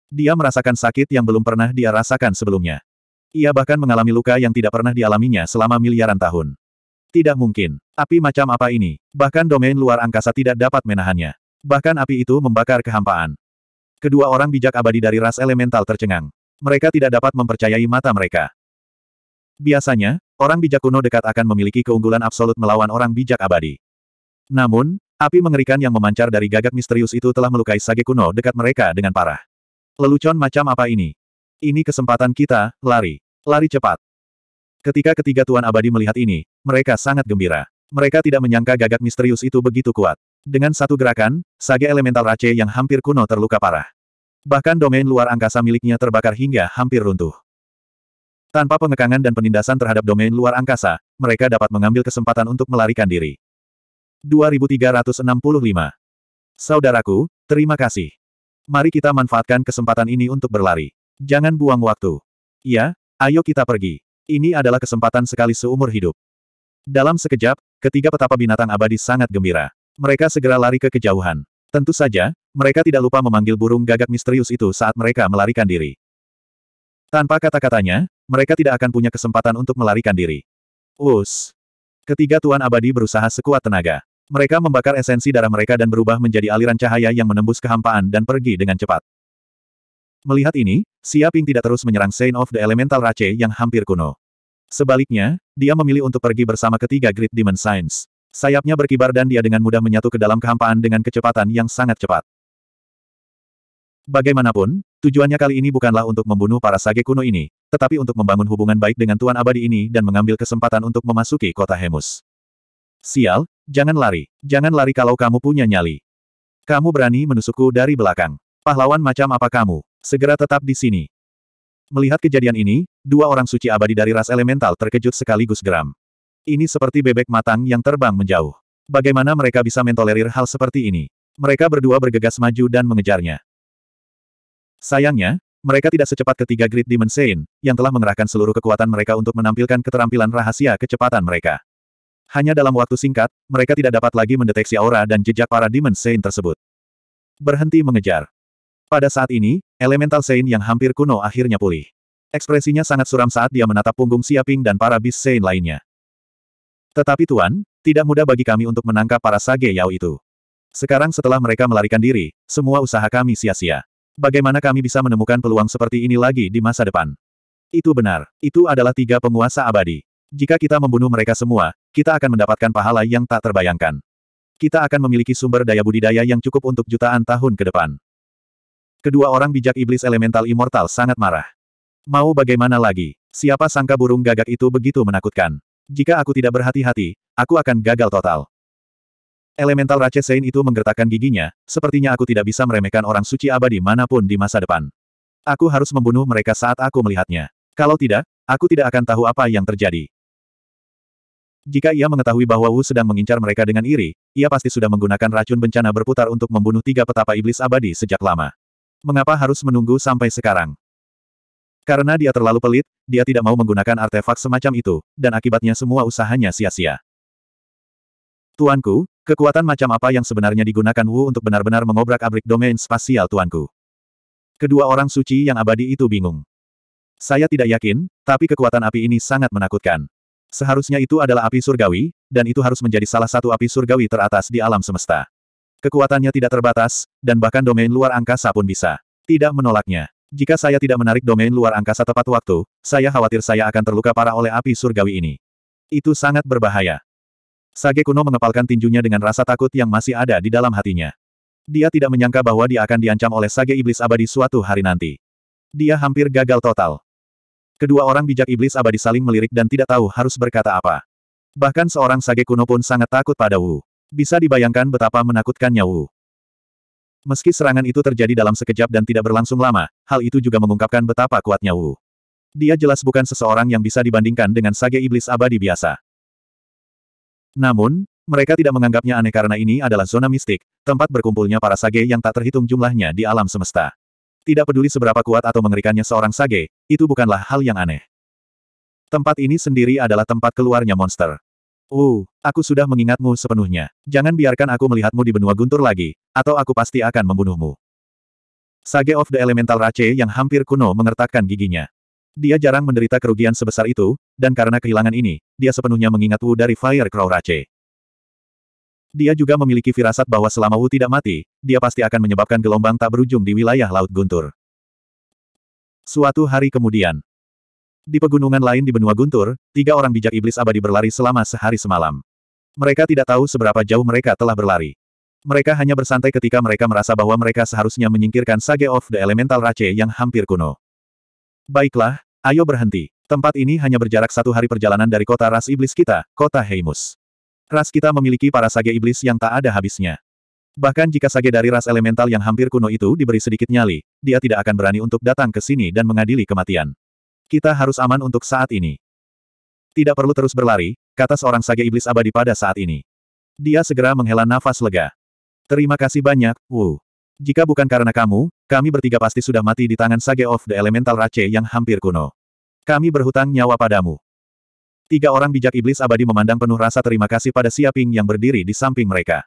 Dia merasakan sakit yang belum pernah dia rasakan sebelumnya. Ia bahkan mengalami luka yang tidak pernah dialaminya selama miliaran tahun. Tidak mungkin. Api macam apa ini? Bahkan domain luar angkasa tidak dapat menahannya. Bahkan api itu membakar kehampaan. Kedua orang bijak abadi dari ras elemental tercengang. Mereka tidak dapat mempercayai mata mereka. Biasanya, orang bijak kuno dekat akan memiliki keunggulan absolut melawan orang bijak abadi. Namun, api mengerikan yang memancar dari gagak misterius itu telah melukai sage kuno dekat mereka dengan parah. Lelucon macam apa ini? Ini kesempatan kita, lari. Lari cepat. Ketika ketiga Tuan Abadi melihat ini, mereka sangat gembira. Mereka tidak menyangka gagak misterius itu begitu kuat. Dengan satu gerakan, sage elemental Rache yang hampir kuno terluka parah. Bahkan domain luar angkasa miliknya terbakar hingga hampir runtuh. Tanpa pengekangan dan penindasan terhadap domain luar angkasa, mereka dapat mengambil kesempatan untuk melarikan diri. 2365 Saudaraku, terima kasih. Mari kita manfaatkan kesempatan ini untuk berlari. Jangan buang waktu. Ya, ayo kita pergi. Ini adalah kesempatan sekali seumur hidup. Dalam sekejap, ketiga petapa binatang abadi sangat gembira. Mereka segera lari ke kejauhan. Tentu saja, mereka tidak lupa memanggil burung gagak misterius itu saat mereka melarikan diri. Tanpa kata-katanya, mereka tidak akan punya kesempatan untuk melarikan diri. Us. Ketiga Tuan Abadi berusaha sekuat tenaga. Mereka membakar esensi darah mereka dan berubah menjadi aliran cahaya yang menembus kehampaan dan pergi dengan cepat. Melihat ini, Siaping tidak terus menyerang Saint of the Elemental Rache yang hampir kuno. Sebaliknya, dia memilih untuk pergi bersama ketiga Great Demon Signs. Sayapnya berkibar dan dia dengan mudah menyatu ke dalam kehampaan dengan kecepatan yang sangat cepat. Bagaimanapun, tujuannya kali ini bukanlah untuk membunuh para sage kuno ini, tetapi untuk membangun hubungan baik dengan Tuan Abadi ini dan mengambil kesempatan untuk memasuki kota Hemus. Sial, jangan lari. Jangan lari kalau kamu punya nyali. Kamu berani menusukku dari belakang. Pahlawan macam apa kamu? Segera tetap di sini. Melihat kejadian ini, dua orang suci abadi dari ras elemental terkejut sekaligus geram. Ini seperti bebek matang yang terbang menjauh. Bagaimana mereka bisa mentolerir hal seperti ini? Mereka berdua bergegas maju dan mengejarnya. Sayangnya, mereka tidak secepat ketiga Great Demon Sein, yang telah mengerahkan seluruh kekuatan mereka untuk menampilkan keterampilan rahasia kecepatan mereka. Hanya dalam waktu singkat, mereka tidak dapat lagi mendeteksi aura dan jejak para Demon Saint tersebut. Berhenti mengejar. Pada saat ini, elemental Sein yang hampir kuno akhirnya pulih. Ekspresinya sangat suram saat dia menatap punggung Siaping dan para bis Sein lainnya. Tetapi Tuan, tidak mudah bagi kami untuk menangkap para Sage Yao itu. Sekarang setelah mereka melarikan diri, semua usaha kami sia-sia. Bagaimana kami bisa menemukan peluang seperti ini lagi di masa depan? Itu benar. Itu adalah tiga penguasa abadi. Jika kita membunuh mereka semua, kita akan mendapatkan pahala yang tak terbayangkan. Kita akan memiliki sumber daya budidaya yang cukup untuk jutaan tahun ke depan. Kedua orang bijak iblis elemental immortal sangat marah. Mau bagaimana lagi? Siapa sangka burung gagak itu begitu menakutkan? Jika aku tidak berhati-hati, aku akan gagal total. Elemental Sein itu menggertakkan giginya, sepertinya aku tidak bisa meremehkan orang suci abadi manapun di masa depan. Aku harus membunuh mereka saat aku melihatnya. Kalau tidak, aku tidak akan tahu apa yang terjadi. Jika ia mengetahui bahwa Wu sedang mengincar mereka dengan iri, ia pasti sudah menggunakan racun bencana berputar untuk membunuh tiga petapa iblis abadi sejak lama. Mengapa harus menunggu sampai sekarang? Karena dia terlalu pelit, dia tidak mau menggunakan artefak semacam itu, dan akibatnya semua usahanya sia-sia. Tuanku, kekuatan macam apa yang sebenarnya digunakan Wu untuk benar-benar mengobrak-abrik domain spasial Tuanku? Kedua orang suci yang abadi itu bingung. Saya tidak yakin, tapi kekuatan api ini sangat menakutkan. Seharusnya itu adalah api surgawi, dan itu harus menjadi salah satu api surgawi teratas di alam semesta. Kekuatannya tidak terbatas, dan bahkan domain luar angkasa pun bisa. Tidak menolaknya. Jika saya tidak menarik domain luar angkasa tepat waktu, saya khawatir saya akan terluka parah oleh api surgawi ini. Itu sangat berbahaya. Sage kuno mengepalkan tinjunya dengan rasa takut yang masih ada di dalam hatinya. Dia tidak menyangka bahwa dia akan diancam oleh sage iblis abadi suatu hari nanti. Dia hampir gagal total. Kedua orang bijak iblis abadi saling melirik dan tidak tahu harus berkata apa. Bahkan seorang sage kuno pun sangat takut pada Wu. Bisa dibayangkan betapa menakutkannya Wu. Meski serangan itu terjadi dalam sekejap dan tidak berlangsung lama, hal itu juga mengungkapkan betapa kuatnya Wu. Dia jelas bukan seseorang yang bisa dibandingkan dengan sage iblis abadi biasa. Namun, mereka tidak menganggapnya aneh karena ini adalah zona mistik, tempat berkumpulnya para sage yang tak terhitung jumlahnya di alam semesta. Tidak peduli seberapa kuat atau mengerikannya seorang sage, itu bukanlah hal yang aneh. Tempat ini sendiri adalah tempat keluarnya monster. Uh, aku sudah mengingatmu sepenuhnya. Jangan biarkan aku melihatmu di benua guntur lagi, atau aku pasti akan membunuhmu. Sage of the Elemental Rache yang hampir kuno mengertakkan giginya. Dia jarang menderita kerugian sebesar itu, dan karena kehilangan ini, dia sepenuhnya mengingat Wu dari Fire Crow Rache. Dia juga memiliki firasat bahwa selama Wu tidak mati, dia pasti akan menyebabkan gelombang tak berujung di wilayah Laut Guntur. Suatu hari kemudian, di pegunungan lain di benua Guntur, tiga orang bijak iblis abadi berlari selama sehari semalam. Mereka tidak tahu seberapa jauh mereka telah berlari. Mereka hanya bersantai ketika mereka merasa bahwa mereka seharusnya menyingkirkan Sage of the Elemental Rache yang hampir kuno. Baiklah, ayo berhenti. Tempat ini hanya berjarak satu hari perjalanan dari kota ras iblis kita, kota Heimus. Ras kita memiliki para Sage iblis yang tak ada habisnya. Bahkan jika Sage dari ras elemental yang hampir kuno itu diberi sedikit nyali, dia tidak akan berani untuk datang ke sini dan mengadili kematian. Kita harus aman untuk saat ini. Tidak perlu terus berlari, kata seorang sage iblis abadi pada saat ini. Dia segera menghela nafas lega. Terima kasih banyak, Wu. Jika bukan karena kamu, kami bertiga pasti sudah mati di tangan Sage of the Elemental Rache yang hampir kuno. Kami berhutang nyawa padamu. Tiga orang bijak iblis abadi memandang penuh rasa terima kasih pada Siaping yang berdiri di samping mereka.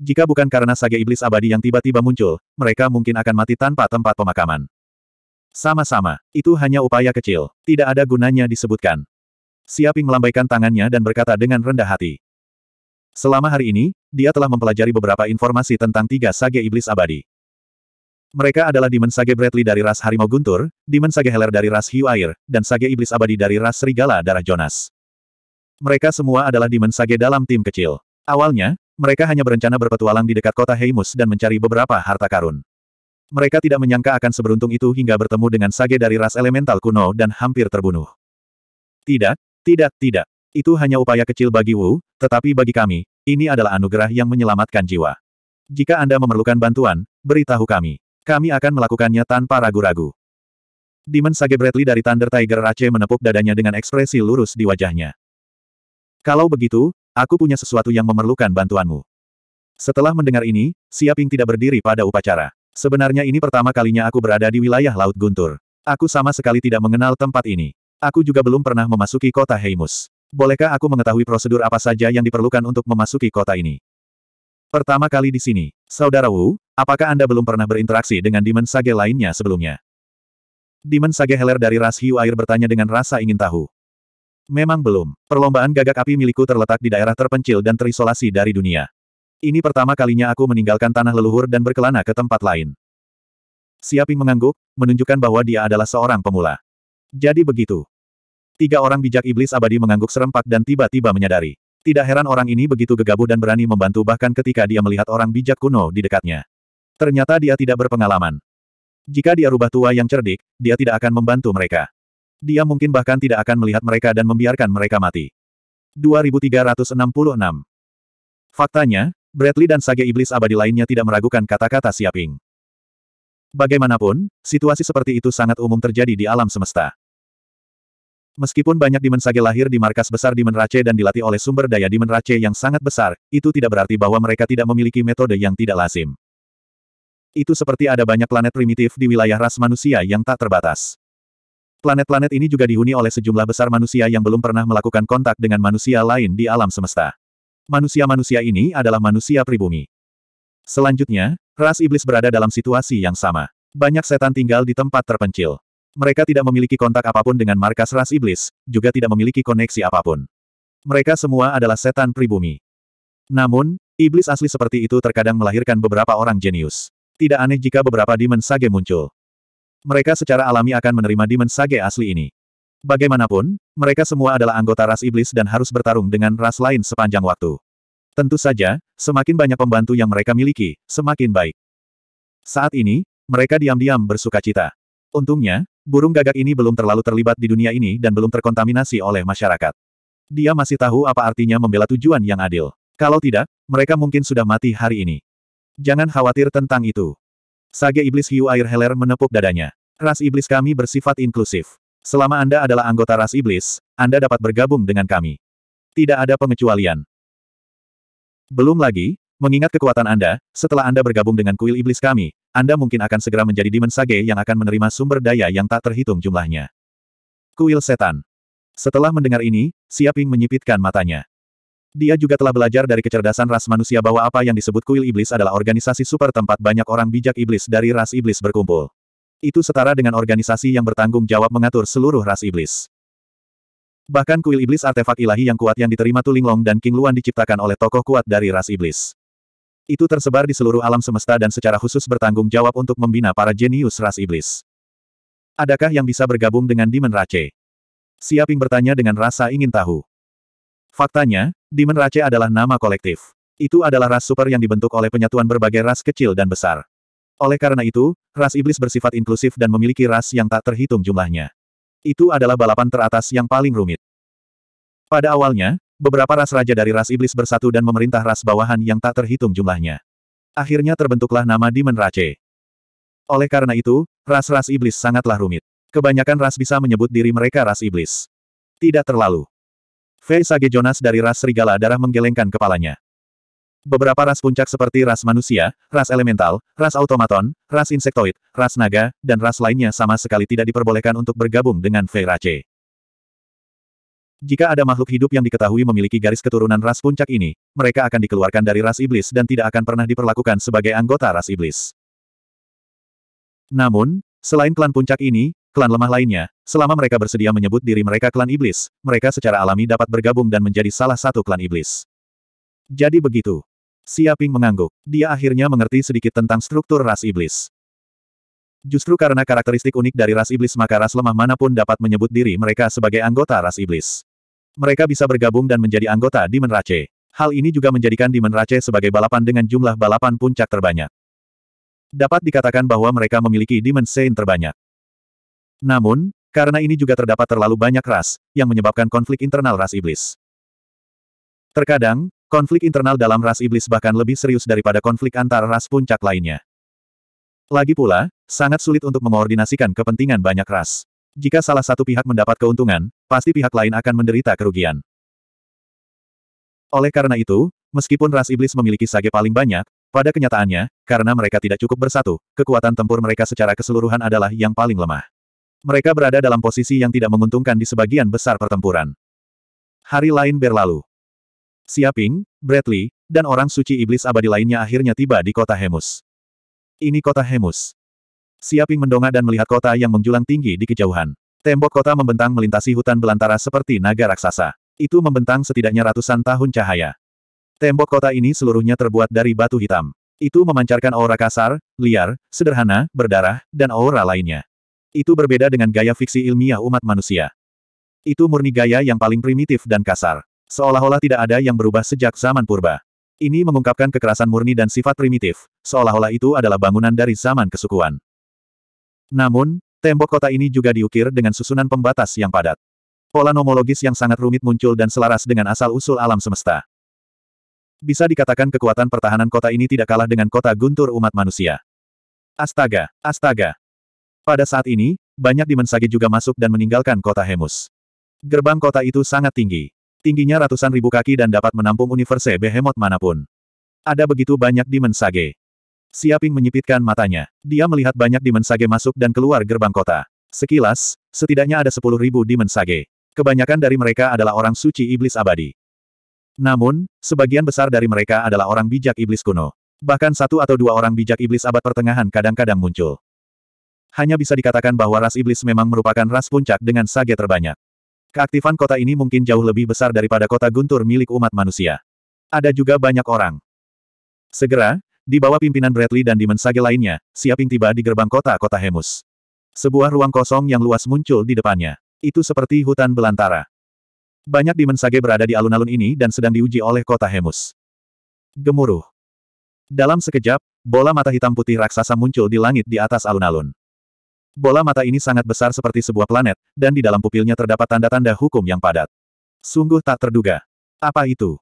Jika bukan karena Sage iblis abadi yang tiba-tiba muncul, mereka mungkin akan mati tanpa tempat pemakaman. Sama-sama, itu hanya upaya kecil, tidak ada gunanya disebutkan. Siaping melambaikan tangannya dan berkata dengan rendah hati. Selama hari ini, dia telah mempelajari beberapa informasi tentang tiga sage iblis abadi. Mereka adalah Demon Sage Bradley dari ras Harimau Guntur, Demon Sage Heller dari ras Hiu Air, dan Sage Iblis Abadi dari ras Serigala Darah Jonas. Mereka semua adalah Demon Sage dalam tim kecil. Awalnya, mereka hanya berencana berpetualang di dekat kota Heimus dan mencari beberapa harta karun. Mereka tidak menyangka akan seberuntung itu hingga bertemu dengan sage dari ras elemental kuno dan hampir terbunuh. Tidak, tidak, tidak. Itu hanya upaya kecil bagi Wu, tetapi bagi kami, ini adalah anugerah yang menyelamatkan jiwa. Jika Anda memerlukan bantuan, beritahu kami. Kami akan melakukannya tanpa ragu-ragu. Demon Sage Bradley dari Thunder Tiger Rache menepuk dadanya dengan ekspresi lurus di wajahnya. Kalau begitu, aku punya sesuatu yang memerlukan bantuanmu. Setelah mendengar ini, Siaping tidak berdiri pada upacara. Sebenarnya ini pertama kalinya aku berada di wilayah Laut Guntur. Aku sama sekali tidak mengenal tempat ini. Aku juga belum pernah memasuki kota Heimus. Bolehkah aku mengetahui prosedur apa saja yang diperlukan untuk memasuki kota ini? Pertama kali di sini, Saudara Wu, apakah Anda belum pernah berinteraksi dengan Demon Sage lainnya sebelumnya? Demon Sage Heller dari ras hiu air bertanya dengan rasa ingin tahu. Memang belum. Perlombaan gagak api milikku terletak di daerah terpencil dan terisolasi dari dunia. Ini pertama kalinya aku meninggalkan tanah leluhur dan berkelana ke tempat lain. Siaping mengangguk, menunjukkan bahwa dia adalah seorang pemula. Jadi begitu. Tiga orang bijak iblis abadi mengangguk serempak dan tiba-tiba menyadari. Tidak heran orang ini begitu gegabah dan berani membantu bahkan ketika dia melihat orang bijak kuno di dekatnya. Ternyata dia tidak berpengalaman. Jika dia rubah tua yang cerdik, dia tidak akan membantu mereka. Dia mungkin bahkan tidak akan melihat mereka dan membiarkan mereka mati. 2366 Faktanya, Bradley dan Sage Iblis Abadi lainnya tidak meragukan kata-kata Siaping. Bagaimanapun, situasi seperti itu sangat umum terjadi di alam semesta. Meskipun banyak dimensi Sage lahir di markas besar di Rache dan dilatih oleh sumber daya di Rache yang sangat besar, itu tidak berarti bahwa mereka tidak memiliki metode yang tidak lazim. Itu seperti ada banyak planet primitif di wilayah ras manusia yang tak terbatas. Planet-planet ini juga dihuni oleh sejumlah besar manusia yang belum pernah melakukan kontak dengan manusia lain di alam semesta. Manusia-manusia ini adalah manusia pribumi. Selanjutnya, ras iblis berada dalam situasi yang sama. Banyak setan tinggal di tempat terpencil. Mereka tidak memiliki kontak apapun dengan markas ras iblis, juga tidak memiliki koneksi apapun. Mereka semua adalah setan pribumi. Namun, iblis asli seperti itu terkadang melahirkan beberapa orang jenius. Tidak aneh jika beberapa dimensage Sage muncul. Mereka secara alami akan menerima dimensage Sage asli ini. Bagaimanapun, mereka semua adalah anggota ras iblis dan harus bertarung dengan ras lain sepanjang waktu. Tentu saja, semakin banyak pembantu yang mereka miliki, semakin baik. Saat ini, mereka diam-diam bersuka cita. Untungnya, burung gagak ini belum terlalu terlibat di dunia ini dan belum terkontaminasi oleh masyarakat. Dia masih tahu apa artinya membela tujuan yang adil. Kalau tidak, mereka mungkin sudah mati hari ini. Jangan khawatir tentang itu. Sage Iblis Hiu Air Heller menepuk dadanya. Ras iblis kami bersifat inklusif. Selama Anda adalah anggota ras iblis, Anda dapat bergabung dengan kami. Tidak ada pengecualian. Belum lagi, mengingat kekuatan Anda, setelah Anda bergabung dengan kuil iblis kami, Anda mungkin akan segera menjadi Demon Sage yang akan menerima sumber daya yang tak terhitung jumlahnya. Kuil Setan Setelah mendengar ini, Siaping menyipitkan matanya. Dia juga telah belajar dari kecerdasan ras manusia bahwa apa yang disebut kuil iblis adalah organisasi super tempat banyak orang bijak iblis dari ras iblis berkumpul. Itu setara dengan organisasi yang bertanggung jawab mengatur seluruh ras iblis. Bahkan kuil iblis artefak ilahi yang kuat yang diterima Tulinglong dan King Luan diciptakan oleh tokoh kuat dari ras iblis. Itu tersebar di seluruh alam semesta dan secara khusus bertanggung jawab untuk membina para jenius ras iblis. Adakah yang bisa bergabung dengan Demon Rache? Siaping bertanya dengan rasa ingin tahu. Faktanya, Demon Rache adalah nama kolektif. Itu adalah ras super yang dibentuk oleh penyatuan berbagai ras kecil dan besar. Oleh karena itu, ras iblis bersifat inklusif dan memiliki ras yang tak terhitung jumlahnya. Itu adalah balapan teratas yang paling rumit. Pada awalnya, beberapa ras raja dari ras iblis bersatu dan memerintah ras bawahan yang tak terhitung jumlahnya. Akhirnya terbentuklah nama Demon Race. Oleh karena itu, ras-ras iblis sangatlah rumit. Kebanyakan ras bisa menyebut diri mereka ras iblis. Tidak terlalu. Fei Sage Jonas dari ras serigala darah menggelengkan kepalanya beberapa ras puncak seperti ras manusia, ras elemental, ras automaton, ras insektoid, ras naga, dan ras lainnya sama sekali tidak diperbolehkan untuk bergabung dengan Feirace. Jika ada makhluk hidup yang diketahui memiliki garis keturunan ras puncak ini, mereka akan dikeluarkan dari ras iblis dan tidak akan pernah diperlakukan sebagai anggota ras iblis. Namun, selain klan puncak ini, klan lemah lainnya, selama mereka bersedia menyebut diri mereka klan iblis, mereka secara alami dapat bergabung dan menjadi salah satu klan iblis. Jadi begitu. Siaping mengangguk. Dia akhirnya mengerti sedikit tentang struktur ras iblis. Justru karena karakteristik unik dari ras iblis maka ras lemah manapun dapat menyebut diri mereka sebagai anggota ras iblis. Mereka bisa bergabung dan menjadi anggota di Menrace. Hal ini juga menjadikan di Menrace sebagai balapan dengan jumlah balapan puncak terbanyak. Dapat dikatakan bahwa mereka memiliki Demon terbanyak. Namun, karena ini juga terdapat terlalu banyak ras, yang menyebabkan konflik internal ras iblis. Terkadang, Konflik internal dalam ras iblis bahkan lebih serius daripada konflik antar ras puncak lainnya. Lagi pula, sangat sulit untuk mengoordinasikan kepentingan banyak ras. Jika salah satu pihak mendapat keuntungan, pasti pihak lain akan menderita kerugian. Oleh karena itu, meskipun ras iblis memiliki sage paling banyak, pada kenyataannya, karena mereka tidak cukup bersatu, kekuatan tempur mereka secara keseluruhan adalah yang paling lemah. Mereka berada dalam posisi yang tidak menguntungkan di sebagian besar pertempuran. Hari lain berlalu. Siaping, Bradley, dan orang suci iblis abadi lainnya akhirnya tiba di kota Hemus. Ini kota Hemus. Siaping mendongak dan melihat kota yang menjulang tinggi di kejauhan. Tembok kota membentang melintasi hutan belantara seperti naga raksasa. Itu membentang setidaknya ratusan tahun cahaya. Tembok kota ini seluruhnya terbuat dari batu hitam. Itu memancarkan aura kasar, liar, sederhana, berdarah, dan aura lainnya. Itu berbeda dengan gaya fiksi ilmiah umat manusia. Itu murni gaya yang paling primitif dan kasar. Seolah-olah tidak ada yang berubah sejak zaman purba. Ini mengungkapkan kekerasan murni dan sifat primitif, seolah-olah itu adalah bangunan dari zaman kesukuan. Namun, tembok kota ini juga diukir dengan susunan pembatas yang padat. Pola nomologis yang sangat rumit muncul dan selaras dengan asal-usul alam semesta. Bisa dikatakan kekuatan pertahanan kota ini tidak kalah dengan kota guntur umat manusia. Astaga, astaga. Pada saat ini, banyak dimensagi juga masuk dan meninggalkan kota Hemus. Gerbang kota itu sangat tinggi. Tingginya ratusan ribu kaki dan dapat menampung universe behemoth manapun. Ada begitu banyak dimensage. sage. Siaping menyipitkan matanya. Dia melihat banyak dimensage sage masuk dan keluar gerbang kota. Sekilas, setidaknya ada sepuluh ribu dimensage. sage. Kebanyakan dari mereka adalah orang suci iblis abadi. Namun, sebagian besar dari mereka adalah orang bijak iblis kuno. Bahkan satu atau dua orang bijak iblis abad pertengahan kadang-kadang muncul. Hanya bisa dikatakan bahwa ras iblis memang merupakan ras puncak dengan sage terbanyak. Keaktifan kota ini mungkin jauh lebih besar daripada kota guntur milik umat manusia. Ada juga banyak orang. Segera, di bawah pimpinan Bradley dan Demon Sage lainnya, Siaping tiba di gerbang kota-kota Hemus. Sebuah ruang kosong yang luas muncul di depannya. Itu seperti hutan belantara. Banyak Demon Sage berada di alun-alun ini dan sedang diuji oleh kota Hemus. Gemuruh. Dalam sekejap, bola mata hitam putih raksasa muncul di langit di atas alun-alun. Bola mata ini sangat besar seperti sebuah planet, dan di dalam pupilnya terdapat tanda-tanda hukum yang padat. Sungguh tak terduga. Apa itu?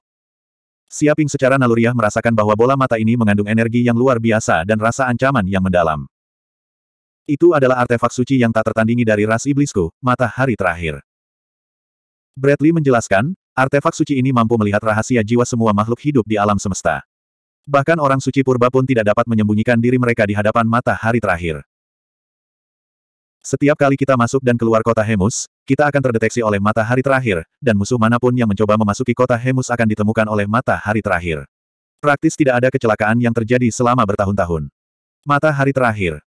Siaping secara naluriah merasakan bahwa bola mata ini mengandung energi yang luar biasa dan rasa ancaman yang mendalam. Itu adalah artefak suci yang tak tertandingi dari ras iblisku, matahari terakhir. Bradley menjelaskan, artefak suci ini mampu melihat rahasia jiwa semua makhluk hidup di alam semesta. Bahkan orang suci purba pun tidak dapat menyembunyikan diri mereka di hadapan matahari terakhir. Setiap kali kita masuk dan keluar kota Hemus, kita akan terdeteksi oleh matahari terakhir, dan musuh manapun yang mencoba memasuki kota Hemus akan ditemukan oleh matahari terakhir. Praktis tidak ada kecelakaan yang terjadi selama bertahun-tahun. Matahari terakhir.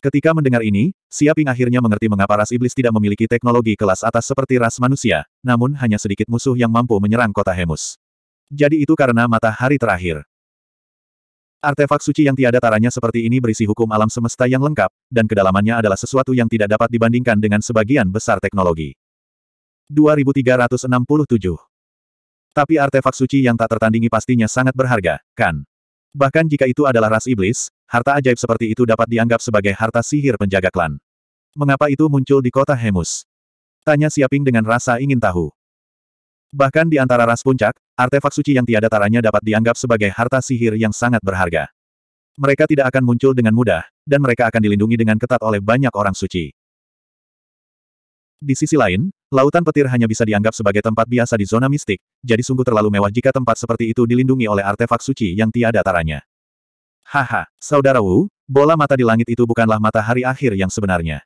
Ketika mendengar ini, Siaping akhirnya mengerti mengapa ras iblis tidak memiliki teknologi kelas atas seperti ras manusia, namun hanya sedikit musuh yang mampu menyerang kota Hemus. Jadi itu karena matahari terakhir. Artefak suci yang tiada taranya seperti ini berisi hukum alam semesta yang lengkap, dan kedalamannya adalah sesuatu yang tidak dapat dibandingkan dengan sebagian besar teknologi. 2367 Tapi artefak suci yang tak tertandingi pastinya sangat berharga, kan? Bahkan jika itu adalah ras iblis, harta ajaib seperti itu dapat dianggap sebagai harta sihir penjaga klan. Mengapa itu muncul di kota Hemus? Tanya Siaping dengan rasa ingin tahu. Bahkan di antara ras puncak, artefak suci yang tiada taranya dapat dianggap sebagai harta sihir yang sangat berharga. Mereka tidak akan muncul dengan mudah, dan mereka akan dilindungi dengan ketat oleh banyak orang suci. Di sisi lain, lautan petir hanya bisa dianggap sebagai tempat biasa di zona mistik, jadi sungguh terlalu mewah jika tempat seperti itu dilindungi oleh artefak suci yang tiada taranya. Haha, Saudara Wu, bola mata di langit itu bukanlah matahari akhir yang sebenarnya.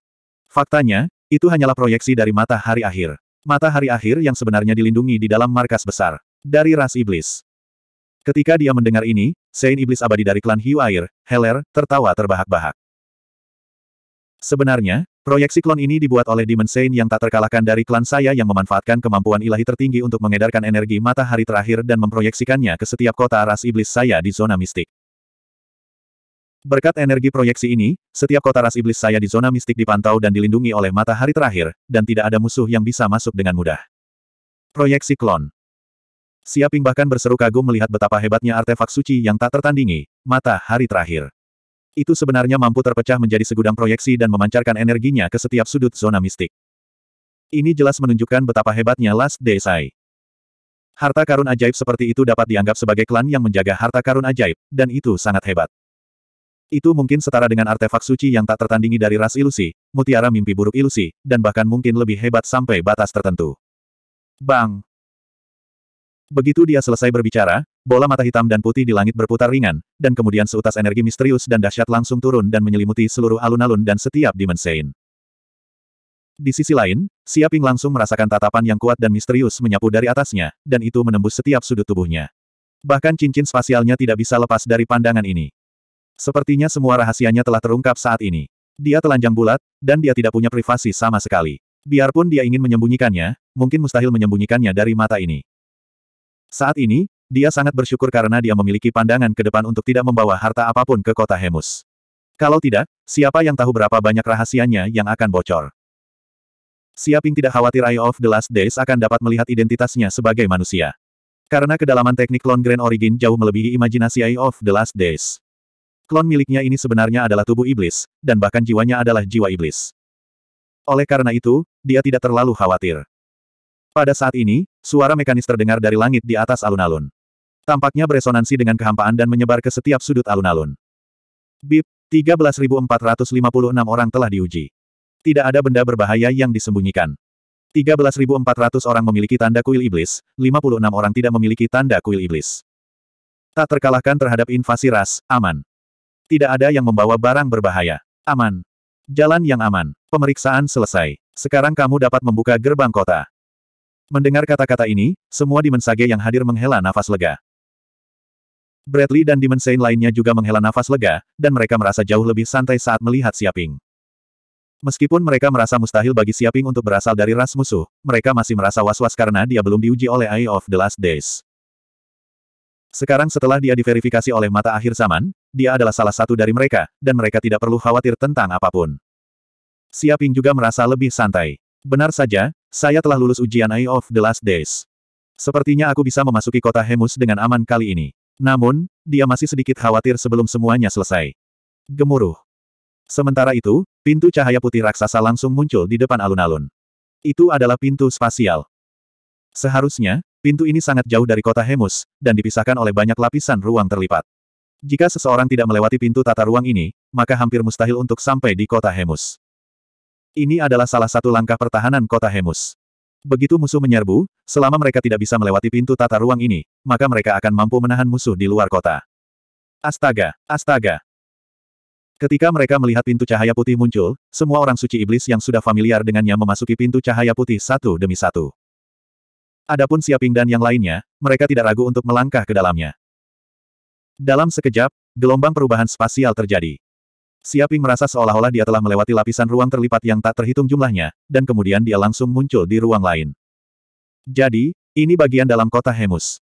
Faktanya, itu hanyalah proyeksi dari matahari akhir matahari akhir yang sebenarnya dilindungi di dalam markas besar. Dari ras iblis. Ketika dia mendengar ini, Sein Iblis Abadi dari klan Hiu Air, Heller, tertawa terbahak-bahak. Sebenarnya, proyeksi klon ini dibuat oleh Demon Sein yang tak terkalahkan dari klan saya yang memanfaatkan kemampuan ilahi tertinggi untuk mengedarkan energi matahari terakhir dan memproyeksikannya ke setiap kota ras iblis saya di zona mistik. Berkat energi proyeksi ini, setiap kota ras iblis saya di zona mistik dipantau dan dilindungi oleh matahari terakhir, dan tidak ada musuh yang bisa masuk dengan mudah. Proyeksi klon. Siaping bahkan berseru kagum melihat betapa hebatnya artefak suci yang tak tertandingi, matahari terakhir. Itu sebenarnya mampu terpecah menjadi segudang proyeksi dan memancarkan energinya ke setiap sudut zona mistik. Ini jelas menunjukkan betapa hebatnya Last Desai. Harta karun ajaib seperti itu dapat dianggap sebagai klan yang menjaga harta karun ajaib, dan itu sangat hebat. Itu mungkin setara dengan artefak suci yang tak tertandingi dari ras ilusi, mutiara mimpi buruk ilusi, dan bahkan mungkin lebih hebat sampai batas tertentu. Bang! Begitu dia selesai berbicara, bola mata hitam dan putih di langit berputar ringan, dan kemudian seutas energi misterius dan dahsyat langsung turun dan menyelimuti seluruh alun-alun dan setiap dimensiin. Di sisi lain, Siaping langsung merasakan tatapan yang kuat dan misterius menyapu dari atasnya, dan itu menembus setiap sudut tubuhnya. Bahkan cincin spasialnya tidak bisa lepas dari pandangan ini. Sepertinya semua rahasianya telah terungkap saat ini. Dia telanjang bulat, dan dia tidak punya privasi sama sekali. Biarpun dia ingin menyembunyikannya, mungkin mustahil menyembunyikannya dari mata ini. Saat ini, dia sangat bersyukur karena dia memiliki pandangan ke depan untuk tidak membawa harta apapun ke kota Hemus. Kalau tidak, siapa yang tahu berapa banyak rahasianya yang akan bocor. Siaping tidak khawatir Eye of the Last Days akan dapat melihat identitasnya sebagai manusia. Karena kedalaman teknik Lone Grand Origin jauh melebihi imajinasi Eye of the Last Days. Klon miliknya ini sebenarnya adalah tubuh iblis, dan bahkan jiwanya adalah jiwa iblis. Oleh karena itu, dia tidak terlalu khawatir. Pada saat ini, suara mekanis terdengar dari langit di atas alun-alun. Tampaknya beresonansi dengan kehampaan dan menyebar ke setiap sudut alun-alun. Bip, 13.456 orang telah diuji. Tidak ada benda berbahaya yang disembunyikan. 13.400 orang memiliki tanda kuil iblis, 56 orang tidak memiliki tanda kuil iblis. Tak terkalahkan terhadap invasi ras, aman. Tidak ada yang membawa barang berbahaya. Aman. Jalan yang aman. Pemeriksaan selesai. Sekarang kamu dapat membuka gerbang kota. Mendengar kata-kata ini, semua dimensage yang hadir menghela nafas lega. Bradley dan Dimensain lainnya juga menghela nafas lega, dan mereka merasa jauh lebih santai saat melihat Siaping. Meskipun mereka merasa mustahil bagi Siaping untuk berasal dari ras musuh, mereka masih merasa was-was karena dia belum diuji oleh Eye of the Last Days. Sekarang setelah dia diverifikasi oleh mata akhir zaman, dia adalah salah satu dari mereka, dan mereka tidak perlu khawatir tentang apapun. Siaping juga merasa lebih santai. Benar saja, saya telah lulus ujian Eye of the Last Days. Sepertinya aku bisa memasuki kota Hemus dengan aman kali ini. Namun, dia masih sedikit khawatir sebelum semuanya selesai. Gemuruh. Sementara itu, pintu cahaya putih raksasa langsung muncul di depan alun-alun. Itu adalah pintu spasial. Seharusnya, pintu ini sangat jauh dari kota Hemus, dan dipisahkan oleh banyak lapisan ruang terlipat. Jika seseorang tidak melewati pintu tata ruang ini, maka hampir mustahil untuk sampai di kota Hemus. Ini adalah salah satu langkah pertahanan kota Hemus. Begitu musuh menyerbu, selama mereka tidak bisa melewati pintu tata ruang ini, maka mereka akan mampu menahan musuh di luar kota. Astaga! Astaga! Ketika mereka melihat pintu cahaya putih muncul, semua orang suci iblis yang sudah familiar dengannya memasuki pintu cahaya putih satu demi satu. Adapun Siaping dan yang lainnya, mereka tidak ragu untuk melangkah ke dalamnya. Dalam sekejap, gelombang perubahan spasial terjadi. Siaping merasa seolah-olah dia telah melewati lapisan ruang terlipat yang tak terhitung jumlahnya, dan kemudian dia langsung muncul di ruang lain. Jadi, ini bagian dalam kota Hemus.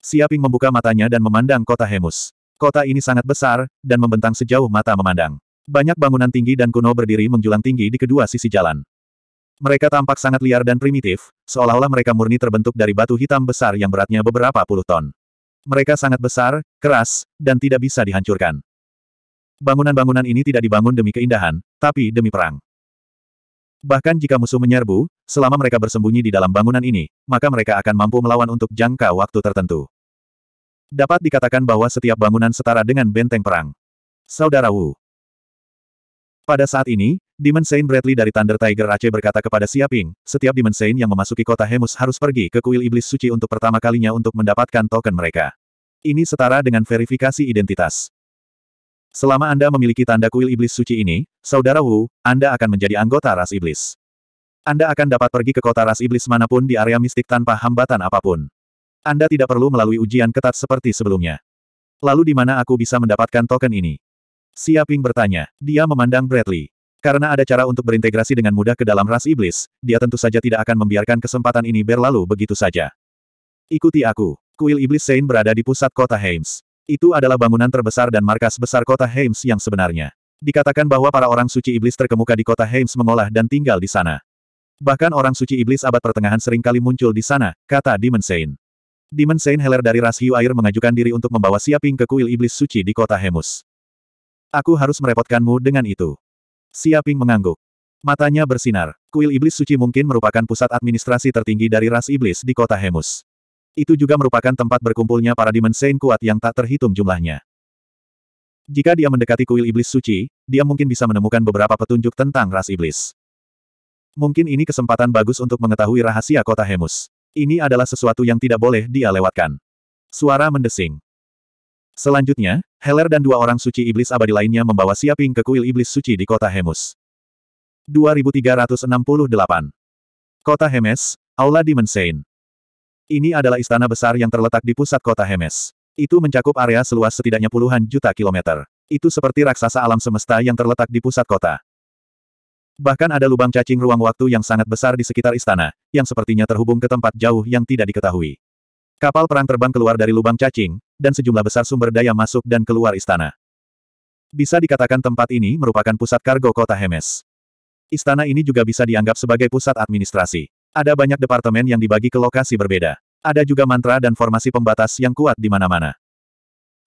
Siaping membuka matanya dan memandang kota Hemus. Kota ini sangat besar, dan membentang sejauh mata memandang. Banyak bangunan tinggi dan kuno berdiri menjulang tinggi di kedua sisi jalan. Mereka tampak sangat liar dan primitif, seolah-olah mereka murni terbentuk dari batu hitam besar yang beratnya beberapa puluh ton. Mereka sangat besar, keras, dan tidak bisa dihancurkan. Bangunan-bangunan ini tidak dibangun demi keindahan, tapi demi perang. Bahkan jika musuh menyerbu, selama mereka bersembunyi di dalam bangunan ini, maka mereka akan mampu melawan untuk jangka waktu tertentu. Dapat dikatakan bahwa setiap bangunan setara dengan benteng perang. Saudara Wu. Pada saat ini, Demon Bradley dari Thunder Tiger Aceh berkata kepada Siaping, setiap Demon yang memasuki kota Hemus harus pergi ke kuil iblis suci untuk pertama kalinya untuk mendapatkan token mereka. Ini setara dengan verifikasi identitas. Selama Anda memiliki tanda kuil iblis suci ini, Saudara Wu, Anda akan menjadi anggota ras iblis. Anda akan dapat pergi ke kota ras iblis manapun di area mistik tanpa hambatan apapun. Anda tidak perlu melalui ujian ketat seperti sebelumnya. Lalu di mana aku bisa mendapatkan token ini? Siaping bertanya. Dia memandang Bradley. Karena ada cara untuk berintegrasi dengan mudah ke dalam ras iblis, dia tentu saja tidak akan membiarkan kesempatan ini berlalu begitu saja. Ikuti aku. Kuil Iblis Sein berada di pusat kota Heims. Itu adalah bangunan terbesar dan markas besar kota Heims yang sebenarnya. Dikatakan bahwa para orang suci iblis terkemuka di kota Heims mengolah dan tinggal di sana. Bahkan orang suci iblis abad pertengahan sering kali muncul di sana, kata Demon Sein. Demon Sein Heller dari ras hiu air mengajukan diri untuk membawa Siaping ke kuil iblis suci di kota Hemus. Aku harus merepotkanmu dengan itu. Siaping mengangguk. Matanya bersinar. Kuil Iblis Suci mungkin merupakan pusat administrasi tertinggi dari ras iblis di kota Hemus. Itu juga merupakan tempat berkumpulnya para dimensain kuat yang tak terhitung jumlahnya. Jika dia mendekati kuil Iblis Suci, dia mungkin bisa menemukan beberapa petunjuk tentang ras iblis. Mungkin ini kesempatan bagus untuk mengetahui rahasia kota Hemus. Ini adalah sesuatu yang tidak boleh dia lewatkan. Suara mendesing. Selanjutnya, Heller dan dua orang suci iblis abadi lainnya membawa Siaping ke kuil iblis suci di kota Hemus. 2368. Kota Hemes, Aula Dimensein. Ini adalah istana besar yang terletak di pusat kota Hemes. Itu mencakup area seluas setidaknya puluhan juta kilometer. Itu seperti raksasa alam semesta yang terletak di pusat kota. Bahkan ada lubang cacing ruang waktu yang sangat besar di sekitar istana, yang sepertinya terhubung ke tempat jauh yang tidak diketahui. Kapal perang terbang keluar dari lubang cacing, dan sejumlah besar sumber daya masuk dan keluar istana. Bisa dikatakan tempat ini merupakan pusat kargo kota Hemes. Istana ini juga bisa dianggap sebagai pusat administrasi. Ada banyak departemen yang dibagi ke lokasi berbeda. Ada juga mantra dan formasi pembatas yang kuat di mana-mana.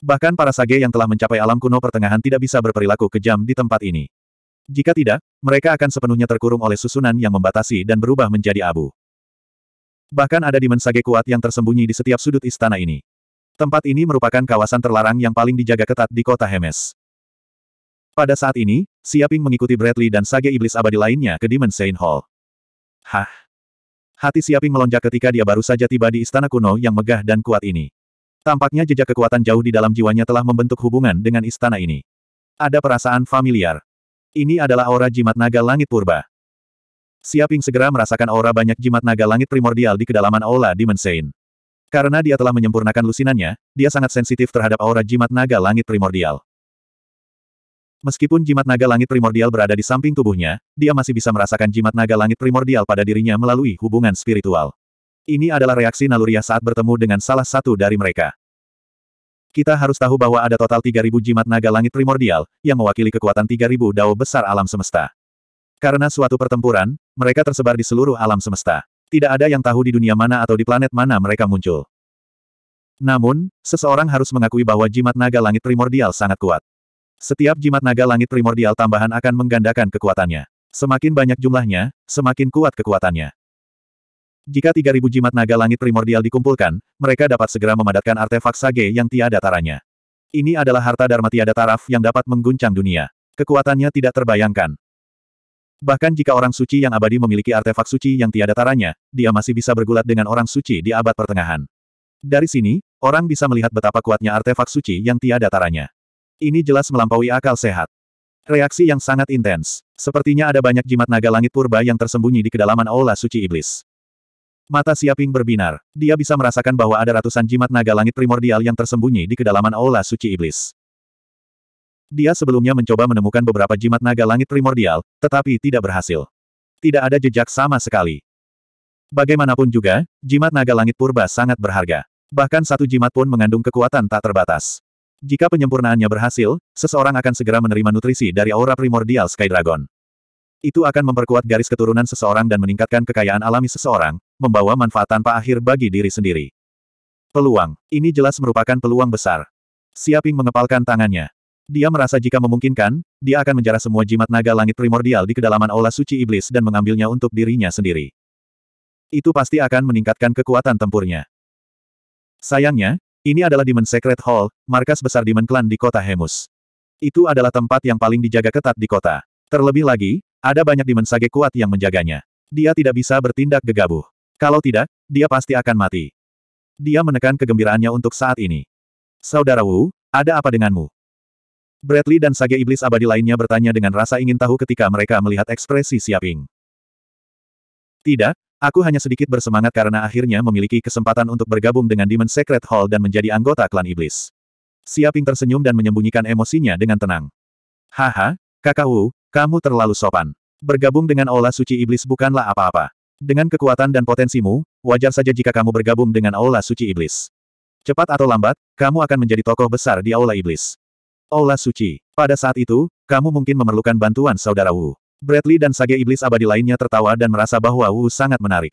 Bahkan para sage yang telah mencapai alam kuno pertengahan tidak bisa berperilaku kejam di tempat ini. Jika tidak, mereka akan sepenuhnya terkurung oleh susunan yang membatasi dan berubah menjadi abu. Bahkan ada dimensage sage kuat yang tersembunyi di setiap sudut istana ini. Tempat ini merupakan kawasan terlarang yang paling dijaga ketat di kota Hemes. Pada saat ini, Siaping mengikuti Bradley dan Sage Iblis Abadi lainnya ke Demon Saint Hall. Hah? Hati Siaping melonjak ketika dia baru saja tiba di istana kuno yang megah dan kuat ini. Tampaknya jejak kekuatan jauh di dalam jiwanya telah membentuk hubungan dengan istana ini. Ada perasaan familiar. Ini adalah aura jimat naga langit purba. Siaping segera merasakan aura banyak jimat naga langit primordial di kedalaman aula Demon Saint. Karena dia telah menyempurnakan lusinannya, dia sangat sensitif terhadap aura jimat naga langit primordial. Meskipun jimat naga langit primordial berada di samping tubuhnya, dia masih bisa merasakan jimat naga langit primordial pada dirinya melalui hubungan spiritual. Ini adalah reaksi naluriah saat bertemu dengan salah satu dari mereka. Kita harus tahu bahwa ada total 3.000 jimat naga langit primordial, yang mewakili kekuatan 3.000 dao besar alam semesta. Karena suatu pertempuran, mereka tersebar di seluruh alam semesta. Tidak ada yang tahu di dunia mana atau di planet mana mereka muncul. Namun, seseorang harus mengakui bahwa jimat naga langit primordial sangat kuat. Setiap jimat naga langit primordial tambahan akan menggandakan kekuatannya. Semakin banyak jumlahnya, semakin kuat kekuatannya. Jika 3000 jimat naga langit primordial dikumpulkan, mereka dapat segera memadatkan artefak sage yang tiada taranya. Ini adalah harta dharma tiada taraf yang dapat mengguncang dunia. Kekuatannya tidak terbayangkan. Bahkan jika orang suci yang abadi memiliki artefak suci yang tiada taranya, dia masih bisa bergulat dengan orang suci di abad pertengahan. Dari sini, orang bisa melihat betapa kuatnya artefak suci yang tiada taranya. Ini jelas melampaui akal sehat. Reaksi yang sangat intens. Sepertinya ada banyak jimat naga langit purba yang tersembunyi di kedalaman aula suci iblis. Mata Siaping berbinar. Dia bisa merasakan bahwa ada ratusan jimat naga langit primordial yang tersembunyi di kedalaman aula suci iblis. Dia sebelumnya mencoba menemukan beberapa jimat naga langit primordial, tetapi tidak berhasil. Tidak ada jejak sama sekali. Bagaimanapun juga, jimat naga langit purba sangat berharga. Bahkan satu jimat pun mengandung kekuatan tak terbatas. Jika penyempurnaannya berhasil, seseorang akan segera menerima nutrisi dari aura primordial Sky Dragon. Itu akan memperkuat garis keturunan seseorang dan meningkatkan kekayaan alami seseorang, membawa manfaat tanpa akhir bagi diri sendiri. Peluang. Ini jelas merupakan peluang besar. Siaping mengepalkan tangannya. Dia merasa jika memungkinkan, dia akan menjarah semua jimat naga langit primordial di kedalaman aula suci iblis dan mengambilnya untuk dirinya sendiri. Itu pasti akan meningkatkan kekuatan tempurnya. Sayangnya, ini adalah Demon Secret Hall, markas besar Demon Clan di kota Hemus. Itu adalah tempat yang paling dijaga ketat di kota. Terlebih lagi, ada banyak Demon Sage kuat yang menjaganya. Dia tidak bisa bertindak gegabah. Kalau tidak, dia pasti akan mati. Dia menekan kegembiraannya untuk saat ini. Saudara Wu, ada apa denganmu? Bradley dan sage iblis abadi lainnya bertanya dengan rasa ingin tahu ketika mereka melihat ekspresi Siaping. Tidak, aku hanya sedikit bersemangat karena akhirnya memiliki kesempatan untuk bergabung dengan Demon Secret Hall dan menjadi anggota klan iblis. Siaping tersenyum dan menyembunyikan emosinya dengan tenang. Haha, kakak Wu, kamu terlalu sopan. Bergabung dengan Aula Suci Iblis bukanlah apa-apa. Dengan kekuatan dan potensimu, wajar saja jika kamu bergabung dengan Aula Suci Iblis. Cepat atau lambat, kamu akan menjadi tokoh besar di Aula Iblis. Aula Suci. Pada saat itu, kamu mungkin memerlukan bantuan saudara Wu. Bradley dan sage iblis abadi lainnya tertawa dan merasa bahwa Wu sangat menarik.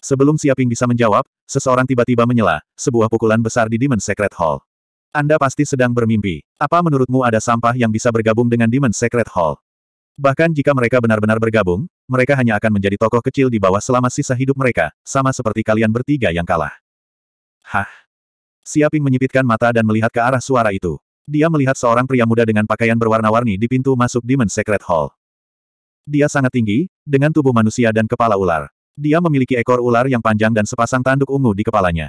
Sebelum Siaping bisa menjawab, seseorang tiba-tiba menyela, sebuah pukulan besar di Demon Secret Hall. Anda pasti sedang bermimpi. Apa menurutmu ada sampah yang bisa bergabung dengan Demon Secret Hall? Bahkan jika mereka benar-benar bergabung, mereka hanya akan menjadi tokoh kecil di bawah selama sisa hidup mereka, sama seperti kalian bertiga yang kalah. Hah? Siaping menyipitkan mata dan melihat ke arah suara itu. Dia melihat seorang pria muda dengan pakaian berwarna-warni di pintu masuk Demon Secret Hall. Dia sangat tinggi, dengan tubuh manusia dan kepala ular. Dia memiliki ekor ular yang panjang dan sepasang tanduk ungu di kepalanya.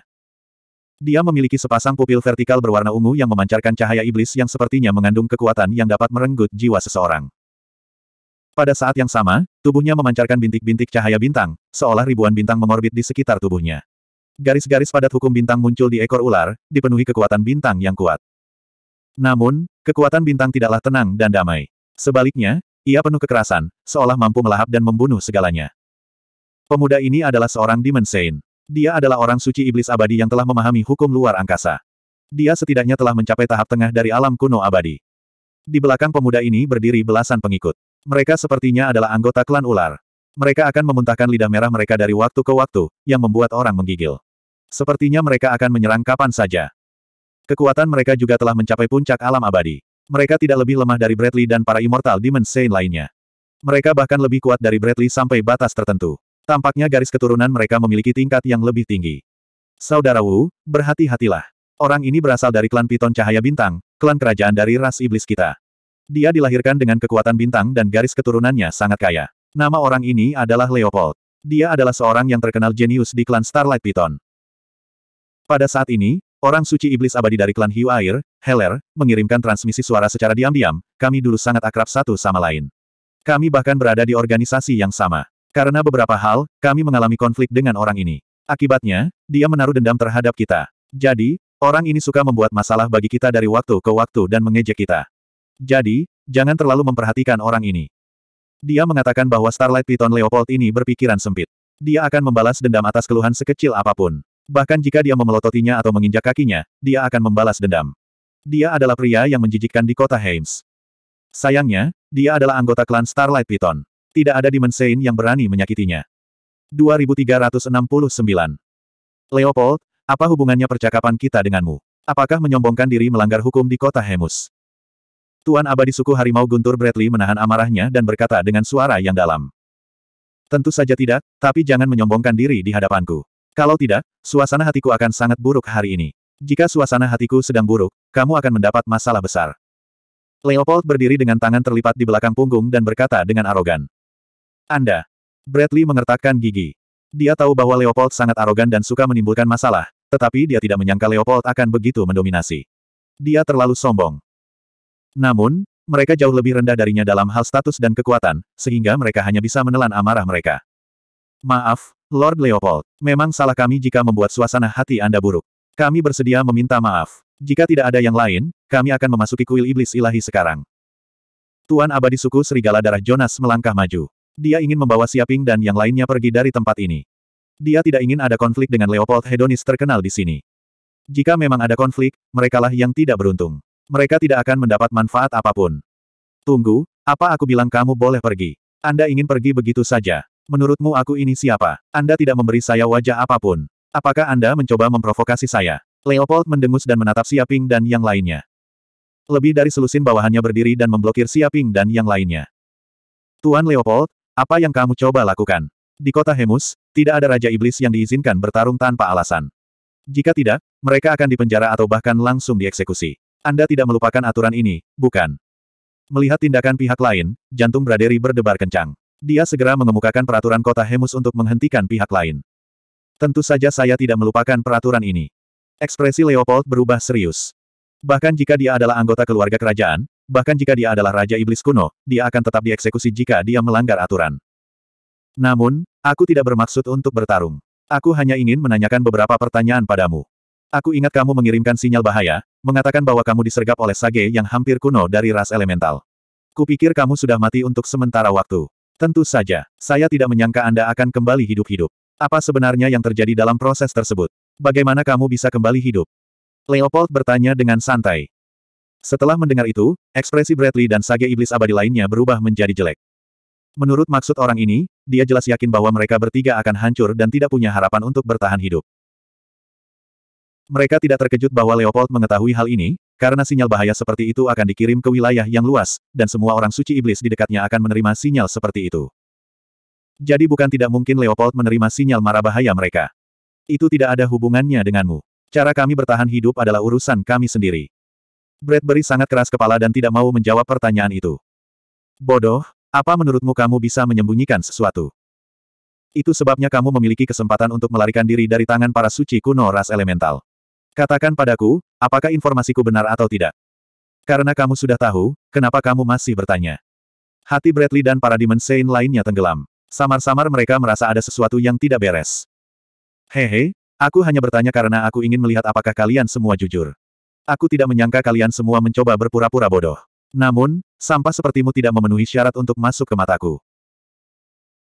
Dia memiliki sepasang pupil vertikal berwarna ungu yang memancarkan cahaya iblis yang sepertinya mengandung kekuatan yang dapat merenggut jiwa seseorang. Pada saat yang sama, tubuhnya memancarkan bintik-bintik cahaya bintang, seolah ribuan bintang mengorbit di sekitar tubuhnya. Garis-garis padat hukum bintang muncul di ekor ular, dipenuhi kekuatan bintang yang kuat. Namun, kekuatan bintang tidaklah tenang dan damai. Sebaliknya, ia penuh kekerasan, seolah mampu melahap dan membunuh segalanya. Pemuda ini adalah seorang Demon Saint. Dia adalah orang suci iblis abadi yang telah memahami hukum luar angkasa. Dia setidaknya telah mencapai tahap tengah dari alam kuno abadi. Di belakang pemuda ini berdiri belasan pengikut. Mereka sepertinya adalah anggota klan ular. Mereka akan memuntahkan lidah merah mereka dari waktu ke waktu, yang membuat orang menggigil. Sepertinya mereka akan menyerang kapan saja. Kekuatan mereka juga telah mencapai puncak alam abadi. Mereka tidak lebih lemah dari Bradley dan para Immortal Demon Saint lainnya. Mereka bahkan lebih kuat dari Bradley sampai batas tertentu. Tampaknya garis keturunan mereka memiliki tingkat yang lebih tinggi. Saudara Wu, berhati-hatilah. Orang ini berasal dari klan Piton Cahaya Bintang, klan kerajaan dari ras iblis kita. Dia dilahirkan dengan kekuatan bintang dan garis keturunannya sangat kaya. Nama orang ini adalah Leopold. Dia adalah seorang yang terkenal jenius di klan Starlight Piton. Pada saat ini, Orang suci iblis abadi dari klan Hiu Air, Heller, mengirimkan transmisi suara secara diam-diam, kami dulu sangat akrab satu sama lain. Kami bahkan berada di organisasi yang sama. Karena beberapa hal, kami mengalami konflik dengan orang ini. Akibatnya, dia menaruh dendam terhadap kita. Jadi, orang ini suka membuat masalah bagi kita dari waktu ke waktu dan mengejek kita. Jadi, jangan terlalu memperhatikan orang ini. Dia mengatakan bahwa Starlight Python Leopold ini berpikiran sempit. Dia akan membalas dendam atas keluhan sekecil apapun. Bahkan jika dia memelototinya atau menginjak kakinya, dia akan membalas dendam. Dia adalah pria yang menjijikkan di kota Heims. Sayangnya, dia adalah anggota klan Starlight Python. Tidak ada Dimensain yang berani menyakitinya. 2369. Leopold, apa hubungannya percakapan kita denganmu? Apakah menyombongkan diri melanggar hukum di kota Hemus? Tuan abadi suku harimau Guntur Bradley menahan amarahnya dan berkata dengan suara yang dalam. Tentu saja tidak, tapi jangan menyombongkan diri di hadapanku. Kalau tidak, suasana hatiku akan sangat buruk hari ini. Jika suasana hatiku sedang buruk, kamu akan mendapat masalah besar. Leopold berdiri dengan tangan terlipat di belakang punggung dan berkata dengan arogan. Anda. Bradley mengertakkan gigi. Dia tahu bahwa Leopold sangat arogan dan suka menimbulkan masalah, tetapi dia tidak menyangka Leopold akan begitu mendominasi. Dia terlalu sombong. Namun, mereka jauh lebih rendah darinya dalam hal status dan kekuatan, sehingga mereka hanya bisa menelan amarah mereka. Maaf, Lord Leopold. Memang salah kami jika membuat suasana hati Anda buruk. Kami bersedia meminta maaf. Jika tidak ada yang lain, kami akan memasuki kuil iblis ilahi sekarang. Tuan abadi suku serigala darah Jonas melangkah maju. Dia ingin membawa Siaping dan yang lainnya pergi dari tempat ini. Dia tidak ingin ada konflik dengan Leopold Hedonis terkenal di sini. Jika memang ada konflik, merekalah yang tidak beruntung. Mereka tidak akan mendapat manfaat apapun. Tunggu, apa aku bilang kamu boleh pergi? Anda ingin pergi begitu saja? Menurutmu aku ini siapa? Anda tidak memberi saya wajah apapun. Apakah Anda mencoba memprovokasi saya? Leopold mendengus dan menatap Siaping dan yang lainnya. Lebih dari selusin bawahannya berdiri dan memblokir Siaping dan yang lainnya. Tuan Leopold, apa yang kamu coba lakukan? Di kota Hemus, tidak ada Raja Iblis yang diizinkan bertarung tanpa alasan. Jika tidak, mereka akan dipenjara atau bahkan langsung dieksekusi. Anda tidak melupakan aturan ini, bukan? Melihat tindakan pihak lain, jantung Braderi berdebar kencang. Dia segera mengemukakan peraturan kota Hemus untuk menghentikan pihak lain. Tentu saja saya tidak melupakan peraturan ini. Ekspresi Leopold berubah serius. Bahkan jika dia adalah anggota keluarga kerajaan, bahkan jika dia adalah Raja Iblis kuno, dia akan tetap dieksekusi jika dia melanggar aturan. Namun, aku tidak bermaksud untuk bertarung. Aku hanya ingin menanyakan beberapa pertanyaan padamu. Aku ingat kamu mengirimkan sinyal bahaya, mengatakan bahwa kamu disergap oleh sage yang hampir kuno dari ras elemental. Kupikir kamu sudah mati untuk sementara waktu. Tentu saja, saya tidak menyangka Anda akan kembali hidup-hidup. Apa sebenarnya yang terjadi dalam proses tersebut? Bagaimana kamu bisa kembali hidup? Leopold bertanya dengan santai. Setelah mendengar itu, ekspresi Bradley dan sage iblis abadi lainnya berubah menjadi jelek. Menurut maksud orang ini, dia jelas yakin bahwa mereka bertiga akan hancur dan tidak punya harapan untuk bertahan hidup. Mereka tidak terkejut bahwa Leopold mengetahui hal ini, karena sinyal bahaya seperti itu akan dikirim ke wilayah yang luas, dan semua orang suci iblis di dekatnya akan menerima sinyal seperti itu. Jadi bukan tidak mungkin Leopold menerima sinyal marah bahaya mereka. Itu tidak ada hubungannya denganmu. Cara kami bertahan hidup adalah urusan kami sendiri. Bradbury sangat keras kepala dan tidak mau menjawab pertanyaan itu. Bodoh, apa menurutmu kamu bisa menyembunyikan sesuatu? Itu sebabnya kamu memiliki kesempatan untuk melarikan diri dari tangan para suci kuno ras elemental. Katakan padaku, apakah informasiku benar atau tidak? Karena kamu sudah tahu, kenapa kamu masih bertanya? Hati Bradley dan para Demon Saint lainnya tenggelam. Samar-samar mereka merasa ada sesuatu yang tidak beres. Hehe, aku hanya bertanya karena aku ingin melihat apakah kalian semua jujur. Aku tidak menyangka kalian semua mencoba berpura-pura bodoh. Namun, sampah sepertimu tidak memenuhi syarat untuk masuk ke mataku.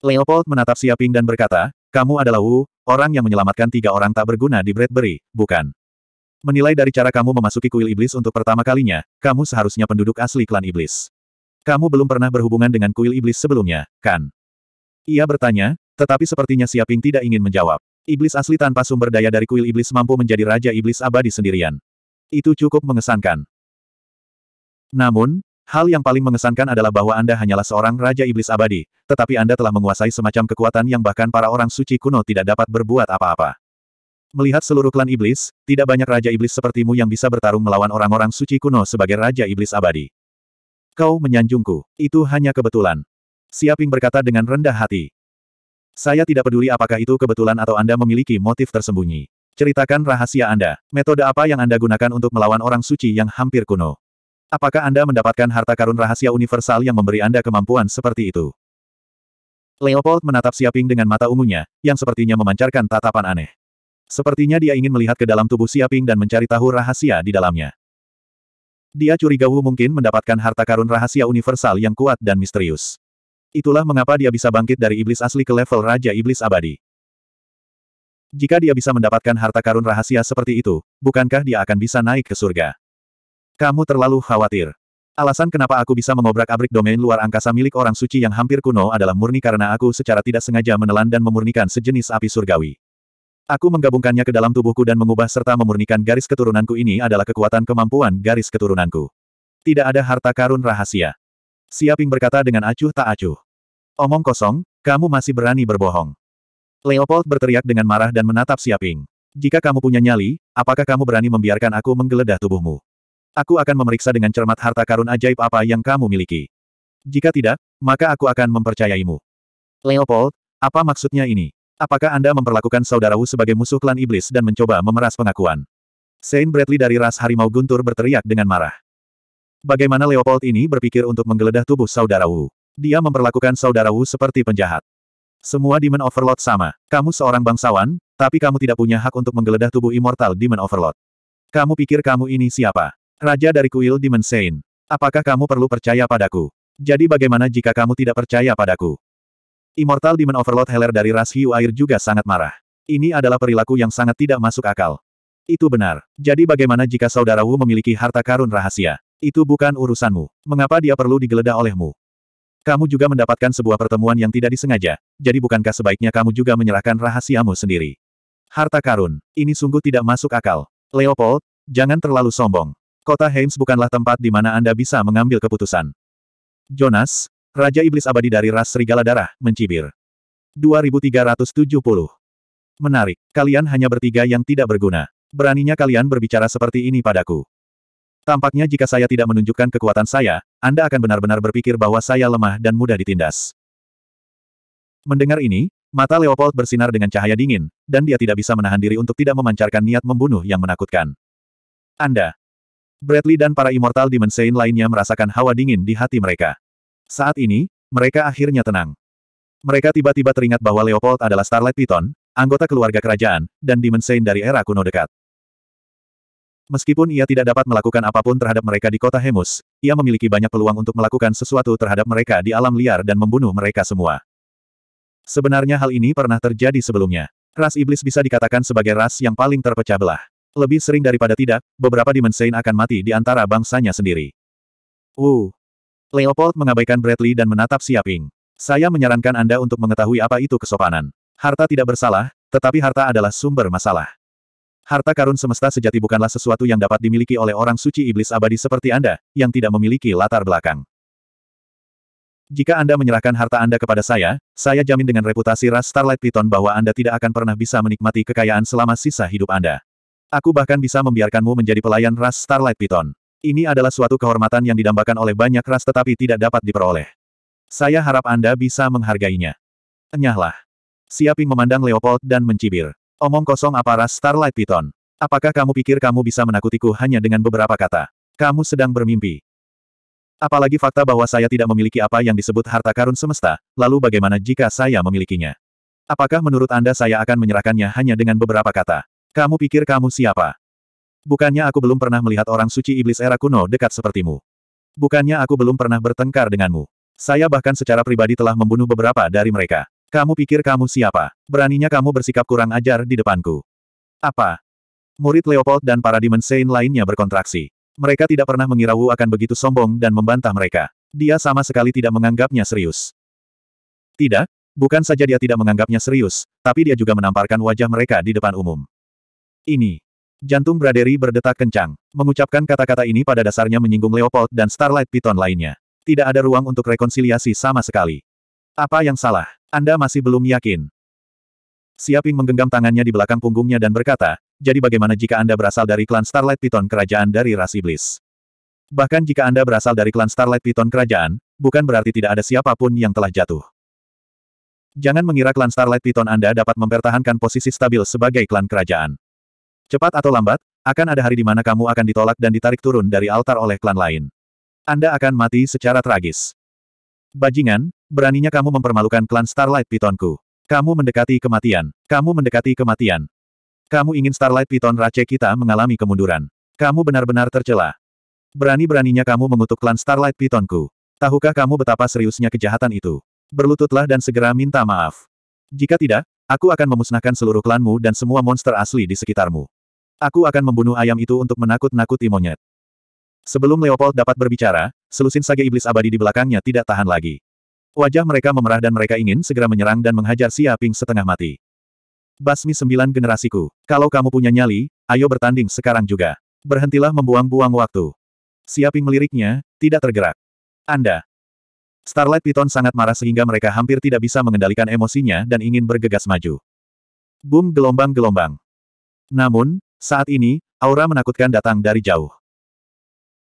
Leopold menatap Siaping dan berkata, kamu adalah Wu, orang yang menyelamatkan tiga orang tak berguna di Bradbury, bukan? Menilai dari cara kamu memasuki kuil iblis untuk pertama kalinya, kamu seharusnya penduduk asli klan iblis. Kamu belum pernah berhubungan dengan kuil iblis sebelumnya, kan? Ia bertanya, tetapi sepertinya Siaping tidak ingin menjawab. Iblis asli tanpa sumber daya dari kuil iblis mampu menjadi raja iblis abadi sendirian. Itu cukup mengesankan. Namun, hal yang paling mengesankan adalah bahwa Anda hanyalah seorang raja iblis abadi, tetapi Anda telah menguasai semacam kekuatan yang bahkan para orang suci kuno tidak dapat berbuat apa-apa. Melihat seluruh klan iblis, tidak banyak raja iblis sepertimu yang bisa bertarung melawan orang-orang suci kuno sebagai raja iblis abadi. Kau menyanjungku. Itu hanya kebetulan. Siaping berkata dengan rendah hati. Saya tidak peduli apakah itu kebetulan atau Anda memiliki motif tersembunyi. Ceritakan rahasia Anda. Metode apa yang Anda gunakan untuk melawan orang suci yang hampir kuno? Apakah Anda mendapatkan harta karun rahasia universal yang memberi Anda kemampuan seperti itu? Leopold menatap Siaping dengan mata ungunya, yang sepertinya memancarkan tatapan aneh. Sepertinya dia ingin melihat ke dalam tubuh Siaping dan mencari tahu rahasia di dalamnya. Dia curiga Wu mungkin mendapatkan harta karun rahasia universal yang kuat dan misterius. Itulah mengapa dia bisa bangkit dari iblis asli ke level Raja Iblis Abadi. Jika dia bisa mendapatkan harta karun rahasia seperti itu, bukankah dia akan bisa naik ke surga? Kamu terlalu khawatir. Alasan kenapa aku bisa mengobrak-abrik domain luar angkasa milik orang suci yang hampir kuno adalah murni karena aku secara tidak sengaja menelan dan memurnikan sejenis api surgawi. Aku menggabungkannya ke dalam tubuhku dan mengubah serta memurnikan garis keturunanku ini adalah kekuatan kemampuan garis keturunanku. Tidak ada harta karun rahasia. Siaping berkata dengan acuh tak acuh. Omong kosong, kamu masih berani berbohong. Leopold berteriak dengan marah dan menatap Siaping. Jika kamu punya nyali, apakah kamu berani membiarkan aku menggeledah tubuhmu? Aku akan memeriksa dengan cermat harta karun ajaib apa yang kamu miliki. Jika tidak, maka aku akan mempercayaimu. Leopold, apa maksudnya ini? Apakah Anda memperlakukan Saudara Wu sebagai musuh klan iblis dan mencoba memeras pengakuan? Saint Bradley dari ras harimau guntur berteriak dengan marah. Bagaimana Leopold ini berpikir untuk menggeledah tubuh saudara Wu? Dia memperlakukan saudara Wu seperti penjahat. Semua Demon Overlord sama. Kamu seorang bangsawan, tapi kamu tidak punya hak untuk menggeledah tubuh Immortal Demon Overlord. Kamu pikir kamu ini siapa? Raja dari kuil Demon Saint. Apakah kamu perlu percaya padaku? Jadi bagaimana jika kamu tidak percaya padaku? Immortal Demon Overlord Heller dari ras hiu air juga sangat marah. Ini adalah perilaku yang sangat tidak masuk akal. Itu benar. Jadi bagaimana jika saudara Wu memiliki harta karun rahasia? Itu bukan urusanmu. Mengapa dia perlu digeledah olehmu? Kamu juga mendapatkan sebuah pertemuan yang tidak disengaja, jadi bukankah sebaiknya kamu juga menyerahkan rahasiamu sendiri? Harta karun, ini sungguh tidak masuk akal. Leopold, jangan terlalu sombong. Kota Heims bukanlah tempat di mana Anda bisa mengambil keputusan. Jonas, Raja Iblis Abadi dari ras Serigala Darah, mencibir. 2370. Menarik, kalian hanya bertiga yang tidak berguna. Beraninya kalian berbicara seperti ini padaku. Tampaknya jika saya tidak menunjukkan kekuatan saya, Anda akan benar-benar berpikir bahwa saya lemah dan mudah ditindas. Mendengar ini, mata Leopold bersinar dengan cahaya dingin, dan dia tidak bisa menahan diri untuk tidak memancarkan niat membunuh yang menakutkan. Anda. Bradley dan para immortal Dimensain lainnya merasakan hawa dingin di hati mereka. Saat ini, mereka akhirnya tenang. Mereka tiba-tiba teringat bahwa Leopold adalah Starlight Piton, anggota keluarga kerajaan, dan Demon Saint dari era kuno dekat. Meskipun ia tidak dapat melakukan apapun terhadap mereka di kota Hemus, ia memiliki banyak peluang untuk melakukan sesuatu terhadap mereka di alam liar dan membunuh mereka semua. Sebenarnya hal ini pernah terjadi sebelumnya. Ras iblis bisa dikatakan sebagai ras yang paling terpecah belah. Lebih sering daripada tidak, beberapa Demon Saint akan mati di antara bangsanya sendiri. Uh. Leopold mengabaikan Bradley dan menatap Siaping. Saya menyarankan Anda untuk mengetahui apa itu kesopanan. Harta tidak bersalah, tetapi harta adalah sumber masalah. Harta karun semesta sejati bukanlah sesuatu yang dapat dimiliki oleh orang suci iblis abadi seperti Anda, yang tidak memiliki latar belakang. Jika Anda menyerahkan harta Anda kepada saya, saya jamin dengan reputasi ras Starlight Python bahwa Anda tidak akan pernah bisa menikmati kekayaan selama sisa hidup Anda. Aku bahkan bisa membiarkanmu menjadi pelayan ras Starlight Python. Ini adalah suatu kehormatan yang didambakan oleh banyak ras tetapi tidak dapat diperoleh. Saya harap Anda bisa menghargainya. Enyahlah. Siaping memandang Leopold dan mencibir. Omong kosong apa ras Starlight Python. Apakah kamu pikir kamu bisa menakutiku hanya dengan beberapa kata? Kamu sedang bermimpi. Apalagi fakta bahwa saya tidak memiliki apa yang disebut harta karun semesta, lalu bagaimana jika saya memilikinya? Apakah menurut Anda saya akan menyerahkannya hanya dengan beberapa kata? Kamu pikir kamu siapa? Bukannya aku belum pernah melihat orang suci iblis era kuno dekat sepertimu. Bukannya aku belum pernah bertengkar denganmu. Saya bahkan secara pribadi telah membunuh beberapa dari mereka. Kamu pikir kamu siapa? Beraninya kamu bersikap kurang ajar di depanku. Apa? Murid Leopold dan para Demon Saint lainnya berkontraksi. Mereka tidak pernah mengira Wu akan begitu sombong dan membantah mereka. Dia sama sekali tidak menganggapnya serius. Tidak, bukan saja dia tidak menganggapnya serius, tapi dia juga menamparkan wajah mereka di depan umum. Ini, Jantung Braderi berdetak kencang. Mengucapkan kata-kata ini pada dasarnya menyinggung Leopold dan Starlight Python lainnya. Tidak ada ruang untuk rekonsiliasi sama sekali. Apa yang salah? Anda masih belum yakin. Siaping menggenggam tangannya di belakang punggungnya dan berkata, jadi bagaimana jika Anda berasal dari klan Starlight Python Kerajaan dari ras iblis? Bahkan jika Anda berasal dari klan Starlight Python Kerajaan, bukan berarti tidak ada siapapun yang telah jatuh. Jangan mengira klan Starlight Python Anda dapat mempertahankan posisi stabil sebagai klan kerajaan. Cepat atau lambat, akan ada hari di mana kamu akan ditolak dan ditarik turun dari altar oleh klan lain. Anda akan mati secara tragis. Bajingan, beraninya kamu mempermalukan klan Starlight Pitonku. Kamu mendekati kematian. Kamu mendekati kematian. Kamu ingin Starlight Piton Rache kita mengalami kemunduran. Kamu benar-benar tercela. Berani-beraninya kamu mengutuk klan Starlight Pitonku. Tahukah kamu betapa seriusnya kejahatan itu? Berlututlah dan segera minta maaf. Jika tidak, aku akan memusnahkan seluruh klanmu dan semua monster asli di sekitarmu. Aku akan membunuh ayam itu untuk menakut-nakuti monyet. Sebelum Leopold dapat berbicara, selusin sage iblis abadi di belakangnya tidak tahan lagi. Wajah mereka memerah dan mereka ingin segera menyerang dan menghajar Xia Ping setengah mati. Basmi sembilan generasiku. Kalau kamu punya nyali, ayo bertanding sekarang juga. Berhentilah membuang-buang waktu. Xia Ping meliriknya, tidak tergerak. Anda. Starlight Python sangat marah sehingga mereka hampir tidak bisa mengendalikan emosinya dan ingin bergegas maju. Boom gelombang-gelombang. Namun, saat ini, aura menakutkan datang dari jauh.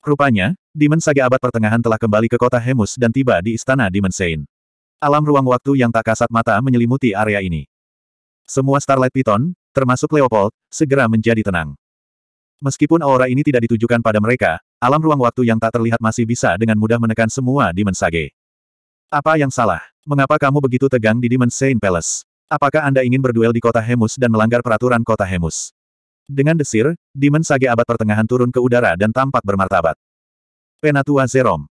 Rupanya, Demon Saga abad pertengahan telah kembali ke kota Hemus dan tiba di istana Demon Sein. Alam ruang waktu yang tak kasat mata menyelimuti area ini. Semua Starlight Python, termasuk Leopold, segera menjadi tenang. Meskipun aura ini tidak ditujukan pada mereka, alam ruang waktu yang tak terlihat masih bisa dengan mudah menekan semua Demon Sage. Apa yang salah? Mengapa kamu begitu tegang di Demon Sein Palace? Apakah Anda ingin berduel di kota Hemus dan melanggar peraturan kota Hemus? Dengan desir, Demon Sage abad pertengahan turun ke udara dan tampak bermartabat. Penatua Zerom.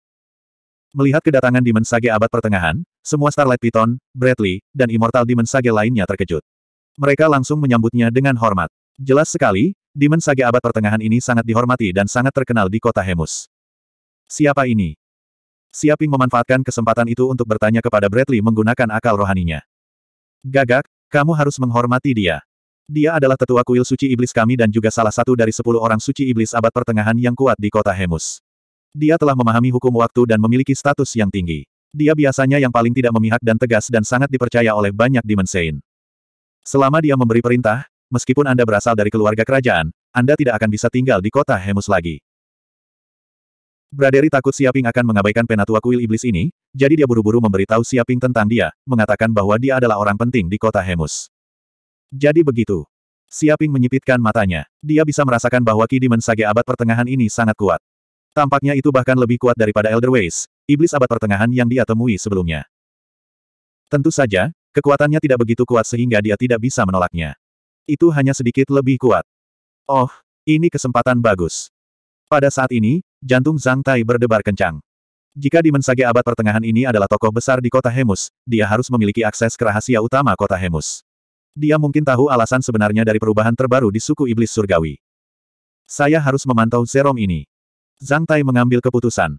Melihat kedatangan Demon Sage abad pertengahan, semua Starlight Python, Bradley, dan Immortal Demon Sage lainnya terkejut. Mereka langsung menyambutnya dengan hormat. Jelas sekali, Demon Sage abad pertengahan ini sangat dihormati dan sangat terkenal di kota Hemus. Siapa ini? Siaping memanfaatkan kesempatan itu untuk bertanya kepada Bradley menggunakan akal rohaninya. Gagak, kamu harus menghormati dia. Dia adalah tetua kuil suci iblis kami dan juga salah satu dari sepuluh orang suci iblis abad pertengahan yang kuat di kota Hemus. Dia telah memahami hukum waktu dan memiliki status yang tinggi. Dia biasanya yang paling tidak memihak dan tegas dan sangat dipercaya oleh banyak dimensiin. Selama dia memberi perintah, meskipun Anda berasal dari keluarga kerajaan, Anda tidak akan bisa tinggal di kota Hemus lagi. Braderi takut Siaping akan mengabaikan penatua kuil iblis ini, jadi dia buru-buru memberitahu Siaping tentang dia, mengatakan bahwa dia adalah orang penting di kota Hemus. Jadi begitu. Siaping menyipitkan matanya. Dia bisa merasakan bahwa Ki Demon Sage abad pertengahan ini sangat kuat. Tampaknya itu bahkan lebih kuat daripada Elder Ways, iblis abad pertengahan yang dia temui sebelumnya. Tentu saja, kekuatannya tidak begitu kuat sehingga dia tidak bisa menolaknya. Itu hanya sedikit lebih kuat. Oh, ini kesempatan bagus. Pada saat ini, jantung Zhang Tai berdebar kencang. Jika Demon Sage abad pertengahan ini adalah tokoh besar di kota Hemus, dia harus memiliki akses ke rahasia utama kota Hemus. Dia mungkin tahu alasan sebenarnya dari perubahan terbaru di suku iblis surgawi. Saya harus memantau serum ini. Zhang Tai mengambil keputusan.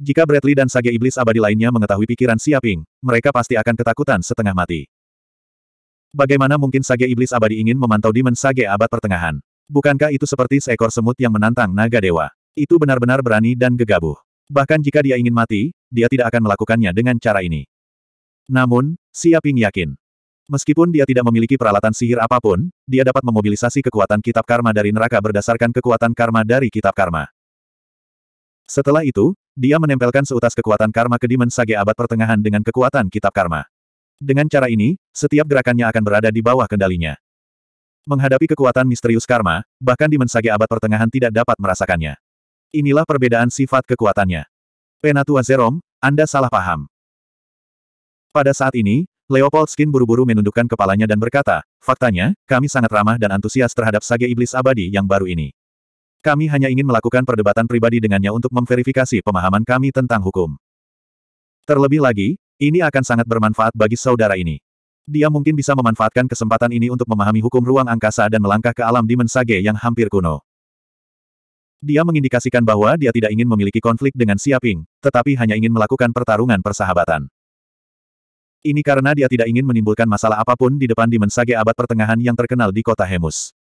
Jika Bradley dan sage iblis abadi lainnya mengetahui pikiran Siaping, mereka pasti akan ketakutan setengah mati. Bagaimana mungkin sage iblis abadi ingin memantau Demon Sage abad pertengahan? Bukankah itu seperti seekor semut yang menantang naga dewa? Itu benar-benar berani dan gegabah. Bahkan jika dia ingin mati, dia tidak akan melakukannya dengan cara ini. Namun, Siaping yakin, Meskipun dia tidak memiliki peralatan sihir apapun, dia dapat memobilisasi kekuatan kitab karma dari neraka berdasarkan kekuatan karma dari kitab karma. Setelah itu, dia menempelkan seutas kekuatan karma ke Dimen Sage abad pertengahan dengan kekuatan kitab karma. Dengan cara ini, setiap gerakannya akan berada di bawah kendalinya. Menghadapi kekuatan misterius karma, bahkan Dimen Sage abad pertengahan tidak dapat merasakannya. Inilah perbedaan sifat kekuatannya. Penatua Zerom, Anda salah paham. Pada saat ini, Leopold Skin buru-buru menundukkan kepalanya dan berkata, faktanya, kami sangat ramah dan antusias terhadap sage iblis abadi yang baru ini. Kami hanya ingin melakukan perdebatan pribadi dengannya untuk memverifikasi pemahaman kami tentang hukum. Terlebih lagi, ini akan sangat bermanfaat bagi saudara ini. Dia mungkin bisa memanfaatkan kesempatan ini untuk memahami hukum ruang angkasa dan melangkah ke alam Sage yang hampir kuno. Dia mengindikasikan bahwa dia tidak ingin memiliki konflik dengan Siaping, tetapi hanya ingin melakukan pertarungan persahabatan. Ini karena dia tidak ingin menimbulkan masalah apapun di depan dimensage abad pertengahan yang terkenal di kota Hemus.